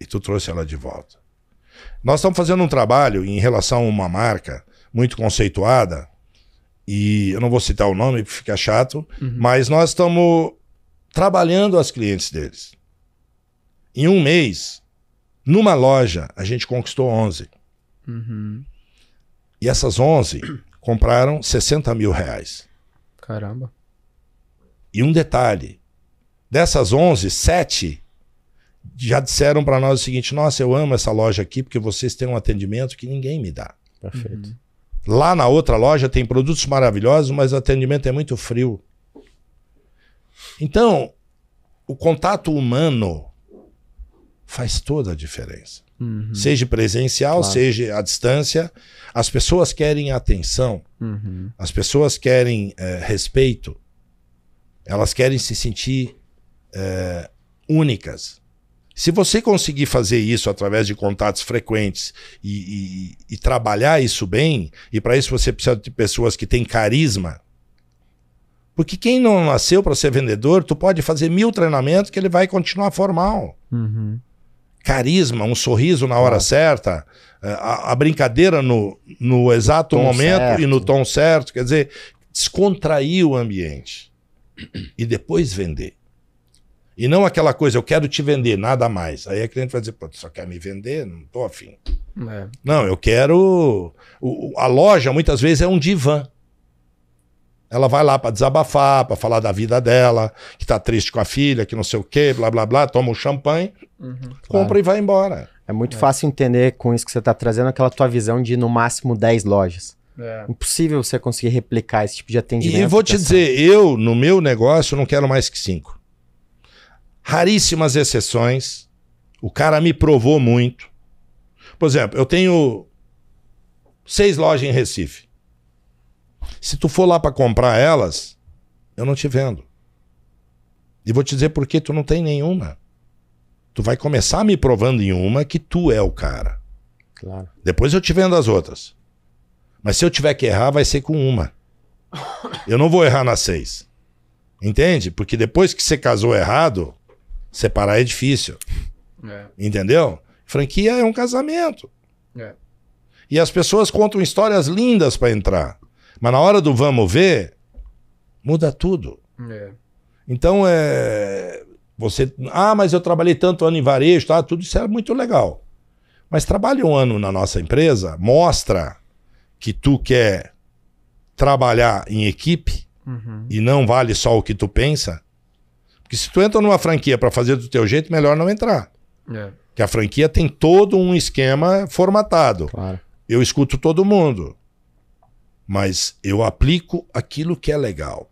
e tu trouxe ela de volta. Nós estamos fazendo um trabalho em relação a uma marca muito conceituada e eu não vou citar o nome porque fica chato, uhum. mas nós estamos trabalhando as clientes deles. Em um mês, numa loja, a gente conquistou 11. Uhum. E essas 11 *coughs* compraram 60 mil reais. Caramba. E um detalhe: dessas 11, 7 já disseram para nós o seguinte: nossa, eu amo essa loja aqui porque vocês têm um atendimento que ninguém me dá. Perfeito. Uhum. Lá na outra loja tem produtos maravilhosos, mas o atendimento é muito frio. Então, o contato humano faz toda a diferença. Uhum. Seja presencial, claro. seja à distância, as pessoas querem atenção, uhum. as pessoas querem é, respeito, elas querem se sentir é, únicas. Se você conseguir fazer isso através de contatos frequentes e, e, e trabalhar isso bem, e para isso você precisa de pessoas que têm carisma, porque quem não nasceu para ser vendedor, tu pode fazer mil treinamentos que ele vai continuar formal. Uhum carisma, um sorriso na hora ah. certa, eh, a, a, brincadeira no, no exato momento certo. e no tom certo. Quer dizer, descontrair o ambiente e depois vender. E não aquela coisa, eu quero te vender, nada mais. Aí a cliente vai dizer, pô, tu só quer me vender? Não tô afim. É. Não, eu quero. O, a loja muitas vezes é um divã. Ela vai lá para desabafar, para falar da vida dela, que tá triste com a filha, que não sei o quê, blá blá blá, toma um champanhe, uhum, compra claro. e vai embora. É muito é. fácil entender com isso que você está trazendo aquela tua visão de no máximo 10 lojas. É. Impossível você conseguir replicar esse tipo de atendimento. E vou te tá dizer, eu, no meu negócio, não quero mais que cinco. Raríssimas exceções. O cara me provou muito. Por exemplo, eu tenho seis lojas em Recife. Se tu for lá para comprar elas, eu não te vendo. E vou te dizer por que tu não tem nenhuma. Tu vai começar me provando em uma que tu é o cara. Claro. Depois eu te vendo as outras. Mas se eu tiver que errar, vai ser com uma. *laughs* Eu não vou errar nas seis. Entende? Porque depois que você casou errado, separar é difícil. É. Entendeu? Franquia é um casamento. É. E as pessoas contam histórias lindas para entrar. Mas na hora do vamos ver, muda tudo. É. Então, é, você. Ah, mas eu trabalhei tanto ano em varejo, tá? tudo isso era muito legal. Mas trabalha um ano na nossa empresa, mostra que tu quer trabalhar em equipe uhum. e não vale só o que tu pensa. Porque se tu entra numa franquia para fazer do teu jeito, melhor não entrar. É. Que a franquia tem todo um esquema formatado. Claro. Eu escuto todo mundo. Mas eu aplico aquilo que é legal.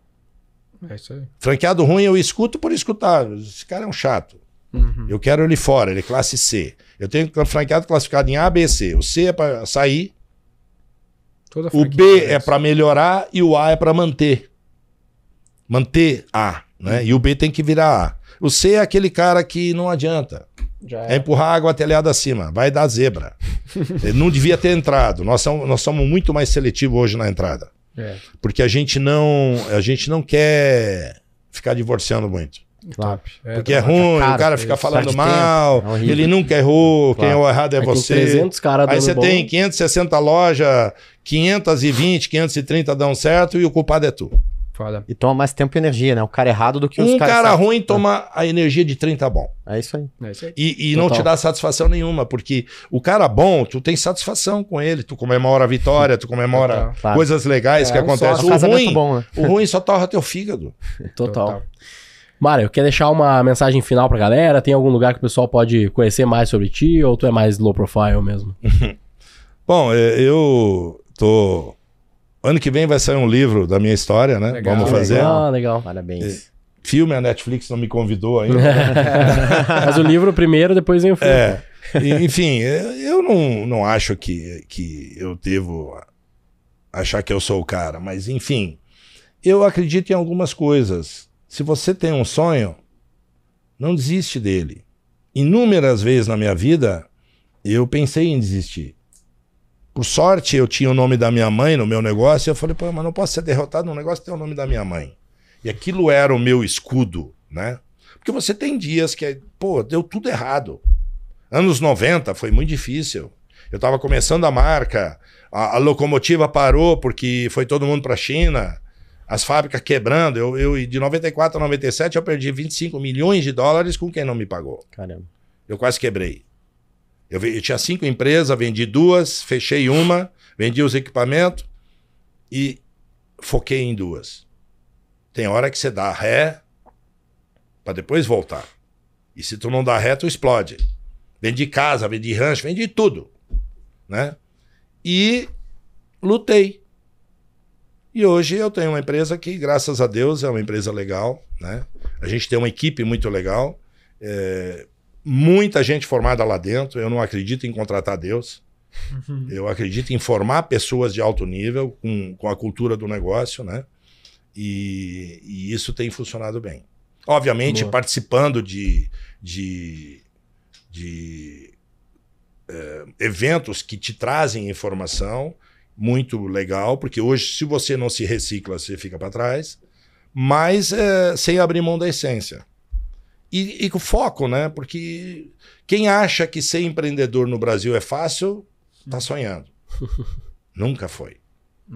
É isso aí. Franqueado ruim eu escuto por escutar. Esse cara é um chato. Uhum. Eu quero ele fora, ele é classe C. Eu tenho franqueado classificado em A, B, C. O C é para sair. o B é, é para melhorar e o A é para manter. Manter A, né? Uhum. E o B tem que virar A. O C é aquele cara que não adianta. É. é. empurrar água telhada acima, vai dar zebra. *laughs* não devia ter entrado. Nós somos, nós somos muito mais seletivos hoje na entrada. É. Porque a gente não a gente não quer ficar divorciando muito. Claro. É, Porque é, é ruim, cara, o cara fica falando mal, é ele nunca errou, claro. quem é errado é, é Aí você. Tem 300 cara Aí você bom. tem 560 lojas, 520, 530 dão certo e o culpado é tu. Foda. E toma mais tempo e energia, né? O cara errado do que um os caras. Um cara ruim é. toma é. a energia de 30 bom. É isso aí. É isso aí. E, e não te dá satisfação nenhuma, porque o cara bom, tu tem satisfação com ele. Tu comemora a vitória, tu comemora coisas legais é, que acontecem. Um o, ruim, bom, né? o ruim só torra teu fígado. *laughs* Total. Total. Mário, quer deixar uma mensagem final pra galera? Tem algum lugar que o pessoal pode conhecer mais sobre ti? Ou tu é mais low profile mesmo? *laughs* bom, é, eu tô Ano que vem vai sair um livro da minha história, né? Legal, Vamos fazer. Legal, ah, legal. Parabéns. Filme, a Netflix não me convidou ainda. *laughs* Mas o livro primeiro, depois vem o filme. É. Enfim, eu não, não acho que, que eu devo achar que eu sou o cara, mas enfim, eu acredito em algumas coisas. Se você tem um sonho, não desiste dele. Inúmeras vezes na minha vida, eu pensei em desistir. Por sorte, eu tinha o nome da minha mãe no meu negócio. E eu falei, pô, mas não posso ser derrotado num negócio que tem o nome da minha mãe. E aquilo era o meu escudo, né? Porque você tem dias que, é, pô, deu tudo errado. Anos 90 foi muito difícil. Eu estava começando a marca, a, a, locomotiva parou porque foi todo mundo para a China, as fábricas quebrando. Eu, eu, de 94 a 97 eu perdi 25 milhões de dólares com quem não me pagou. Caramba. Eu quase quebrei. Eu, eu tinha cinco empresas, vendi duas, fechei uma, vendi os equipamentos e foquei em duas. Tem hora que você dá ré para depois voltar. E se tu não dá ré, tu explode. Vendi casa, vendi rancho, vendi tudo. Né? E lutei. E hoje eu tenho uma empresa que, graças a Deus, é uma empresa legal. Né? A gente tem uma equipe muito legal. É, muita gente formada lá dentro. Eu não acredito em contratar Deus. Uhum. Eu acredito em formar pessoas de alto nível com, com a cultura do negócio, né? E, e isso tem funcionado bem. Obviamente, Boa. participando de, de, de é, eventos que te trazem informação, muito legal, porque hoje, se você não se recicla, você fica para trás, mas é, sem abrir mão da essência. E, e com foco, né? Porque quem acha que ser empreendedor no Brasil é fácil, tá sonhando. *laughs* Nunca foi.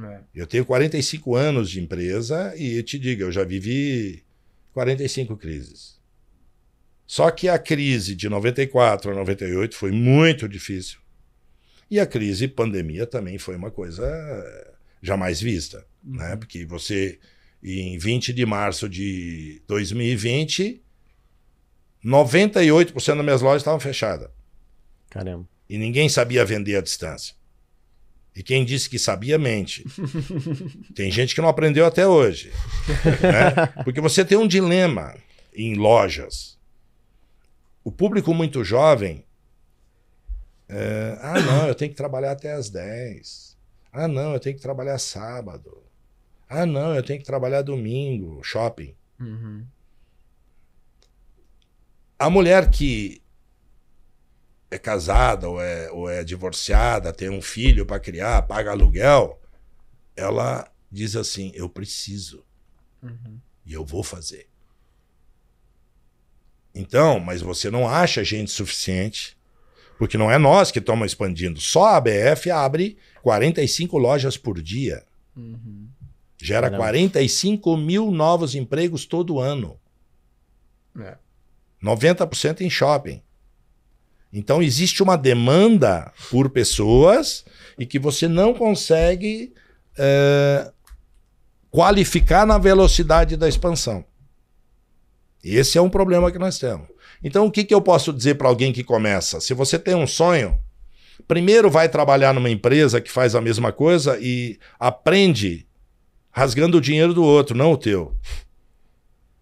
É. Eu tenho 45 anos de empresa e te digo, eu já vivi 45 crises. Só que a crise de 94 a 98 foi muito difícil. E a crise pandemia também foi uma coisa jamais vista, né? Uhum. Porque você em 20 de março de 2020 98% das minhas lojas estavam fechadas. Caramba. E ninguém sabia vender à distância. E quem disse que sabia, mente. *laughs* tem gente que não aprendeu até hoje. Né? Porque você tem um dilema em lojas. O público muito jovem. É, ah, não, eu tenho que trabalhar até às 10. Ah, não, eu tenho que trabalhar sábado. Ah, não, eu tenho que trabalhar domingo, shopping. Uhum. A mulher que é casada ou é, ou é divorciada, tem um filho para criar, paga aluguel, ela diz assim: eu preciso uhum. e eu vou fazer. Então, mas você não acha gente suficiente, porque não é nós que estamos expandindo. Só a ABF abre 45 lojas por dia. Uhum. Gera Caramba. 45 mil novos empregos todo ano. É. 90% em shopping. Então existe uma demanda por pessoas e que você não consegue eh, qualificar na velocidade da expansão. Esse é um problema que nós temos. Então o que, que eu posso dizer para alguém que começa? Se você tem um sonho, primeiro vai trabalhar numa empresa que faz a mesma coisa e aprende rasgando o dinheiro do outro, não o teu.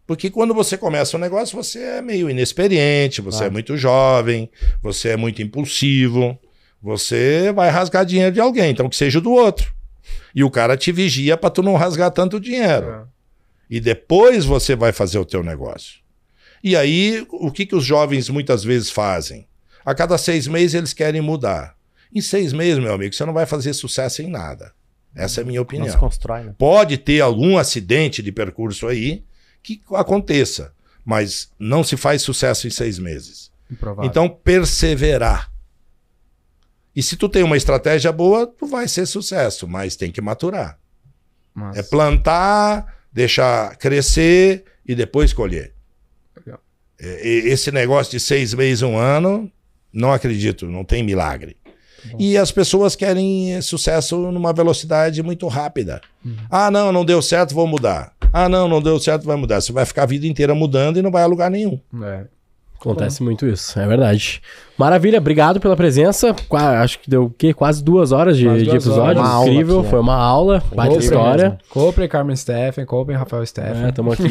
Porque quando você começa um negócio, você é meio inexperiente, você é ah. muito jovem, você é muito impulsivo, você vai rasgar dinheiro de alguém, então que seja do outro. E o cara te vigia para tu não rasgar tanto dinheiro. É. E depois você vai fazer o teu negócio. E aí, o que, que os jovens muitas vezes fazem? A cada seis meses eles querem mudar. Em seis meses, meu amigo, você não vai fazer sucesso em nada. Essa é a minha opinião. Não se constrói, né? Pode ter algum acidente de percurso aí, que aconteça, mas não se faz sucesso em seis meses. Improvável. Então, perseverar. E se tu tem uma estratégia boa, tu vai ser sucesso, mas tem que maturar. É plantar, deixar crescer e depois colher. É, esse negócio de seis meses, um ano, não acredito, não tem milagre. Bom. E as pessoas querem sucesso numa velocidade muito rápida. Uhum. Ah, não, não deu certo, vou mudar. Ah, não, não deu certo, vai mudar. Você vai ficar a vida inteira mudando e não vai a lugar nenhum. É. Acontece muito isso, é verdade. Maravilha, obrigado pela presença. Qua- acho que deu o quê? Quase duas horas de, de episódio. horas. Uma aula Incrível, aqui, foi uma aula, Bate história. Compre Carmen Steffen, compre Rafael Steffen. Estamos é,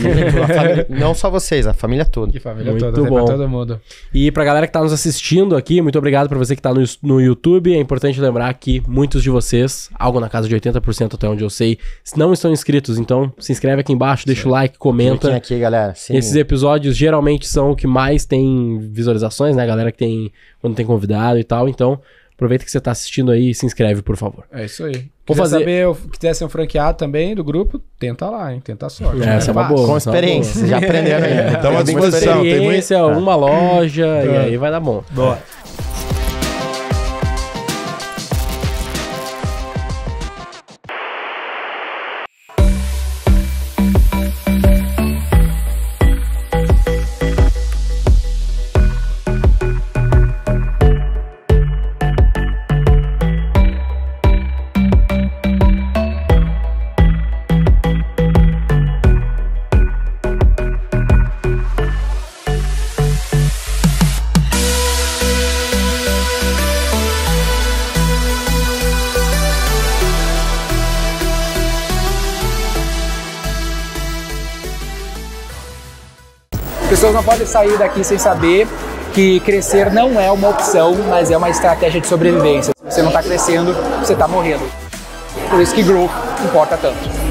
aqui. *laughs* não só vocês, a família toda. Que família Muito toda, tem bom. pra todo mundo. E pra galera que tá nos assistindo aqui, muito obrigado pra você que tá no, no YouTube. É importante lembrar que muitos de vocês, algo na casa de 80% até onde eu sei, não estão inscritos. Então se inscreve aqui embaixo, deixa o like, comenta. aqui, galera. Sim. Esses episódios geralmente são o que mais tem visualizações, né? galera que tem quando tem convidado e tal. Então, aproveita que você está assistindo aí e se inscreve, por favor. É isso aí. Vou Quiser fazer... saber, que ser um franqueado também do grupo, tenta lá, hein? Tenta a sorte. É, essa é uma boa. Com experiência, boa. já *laughs* aprendeu aí. Estamos à disposição. Tem muita uma loja, e aí vai dar bom. Boa. não pode sair daqui sem saber que crescer não é uma opção, mas é uma estratégia de sobrevivência. Se você não está crescendo, você está morrendo. Por isso que growth importa tanto.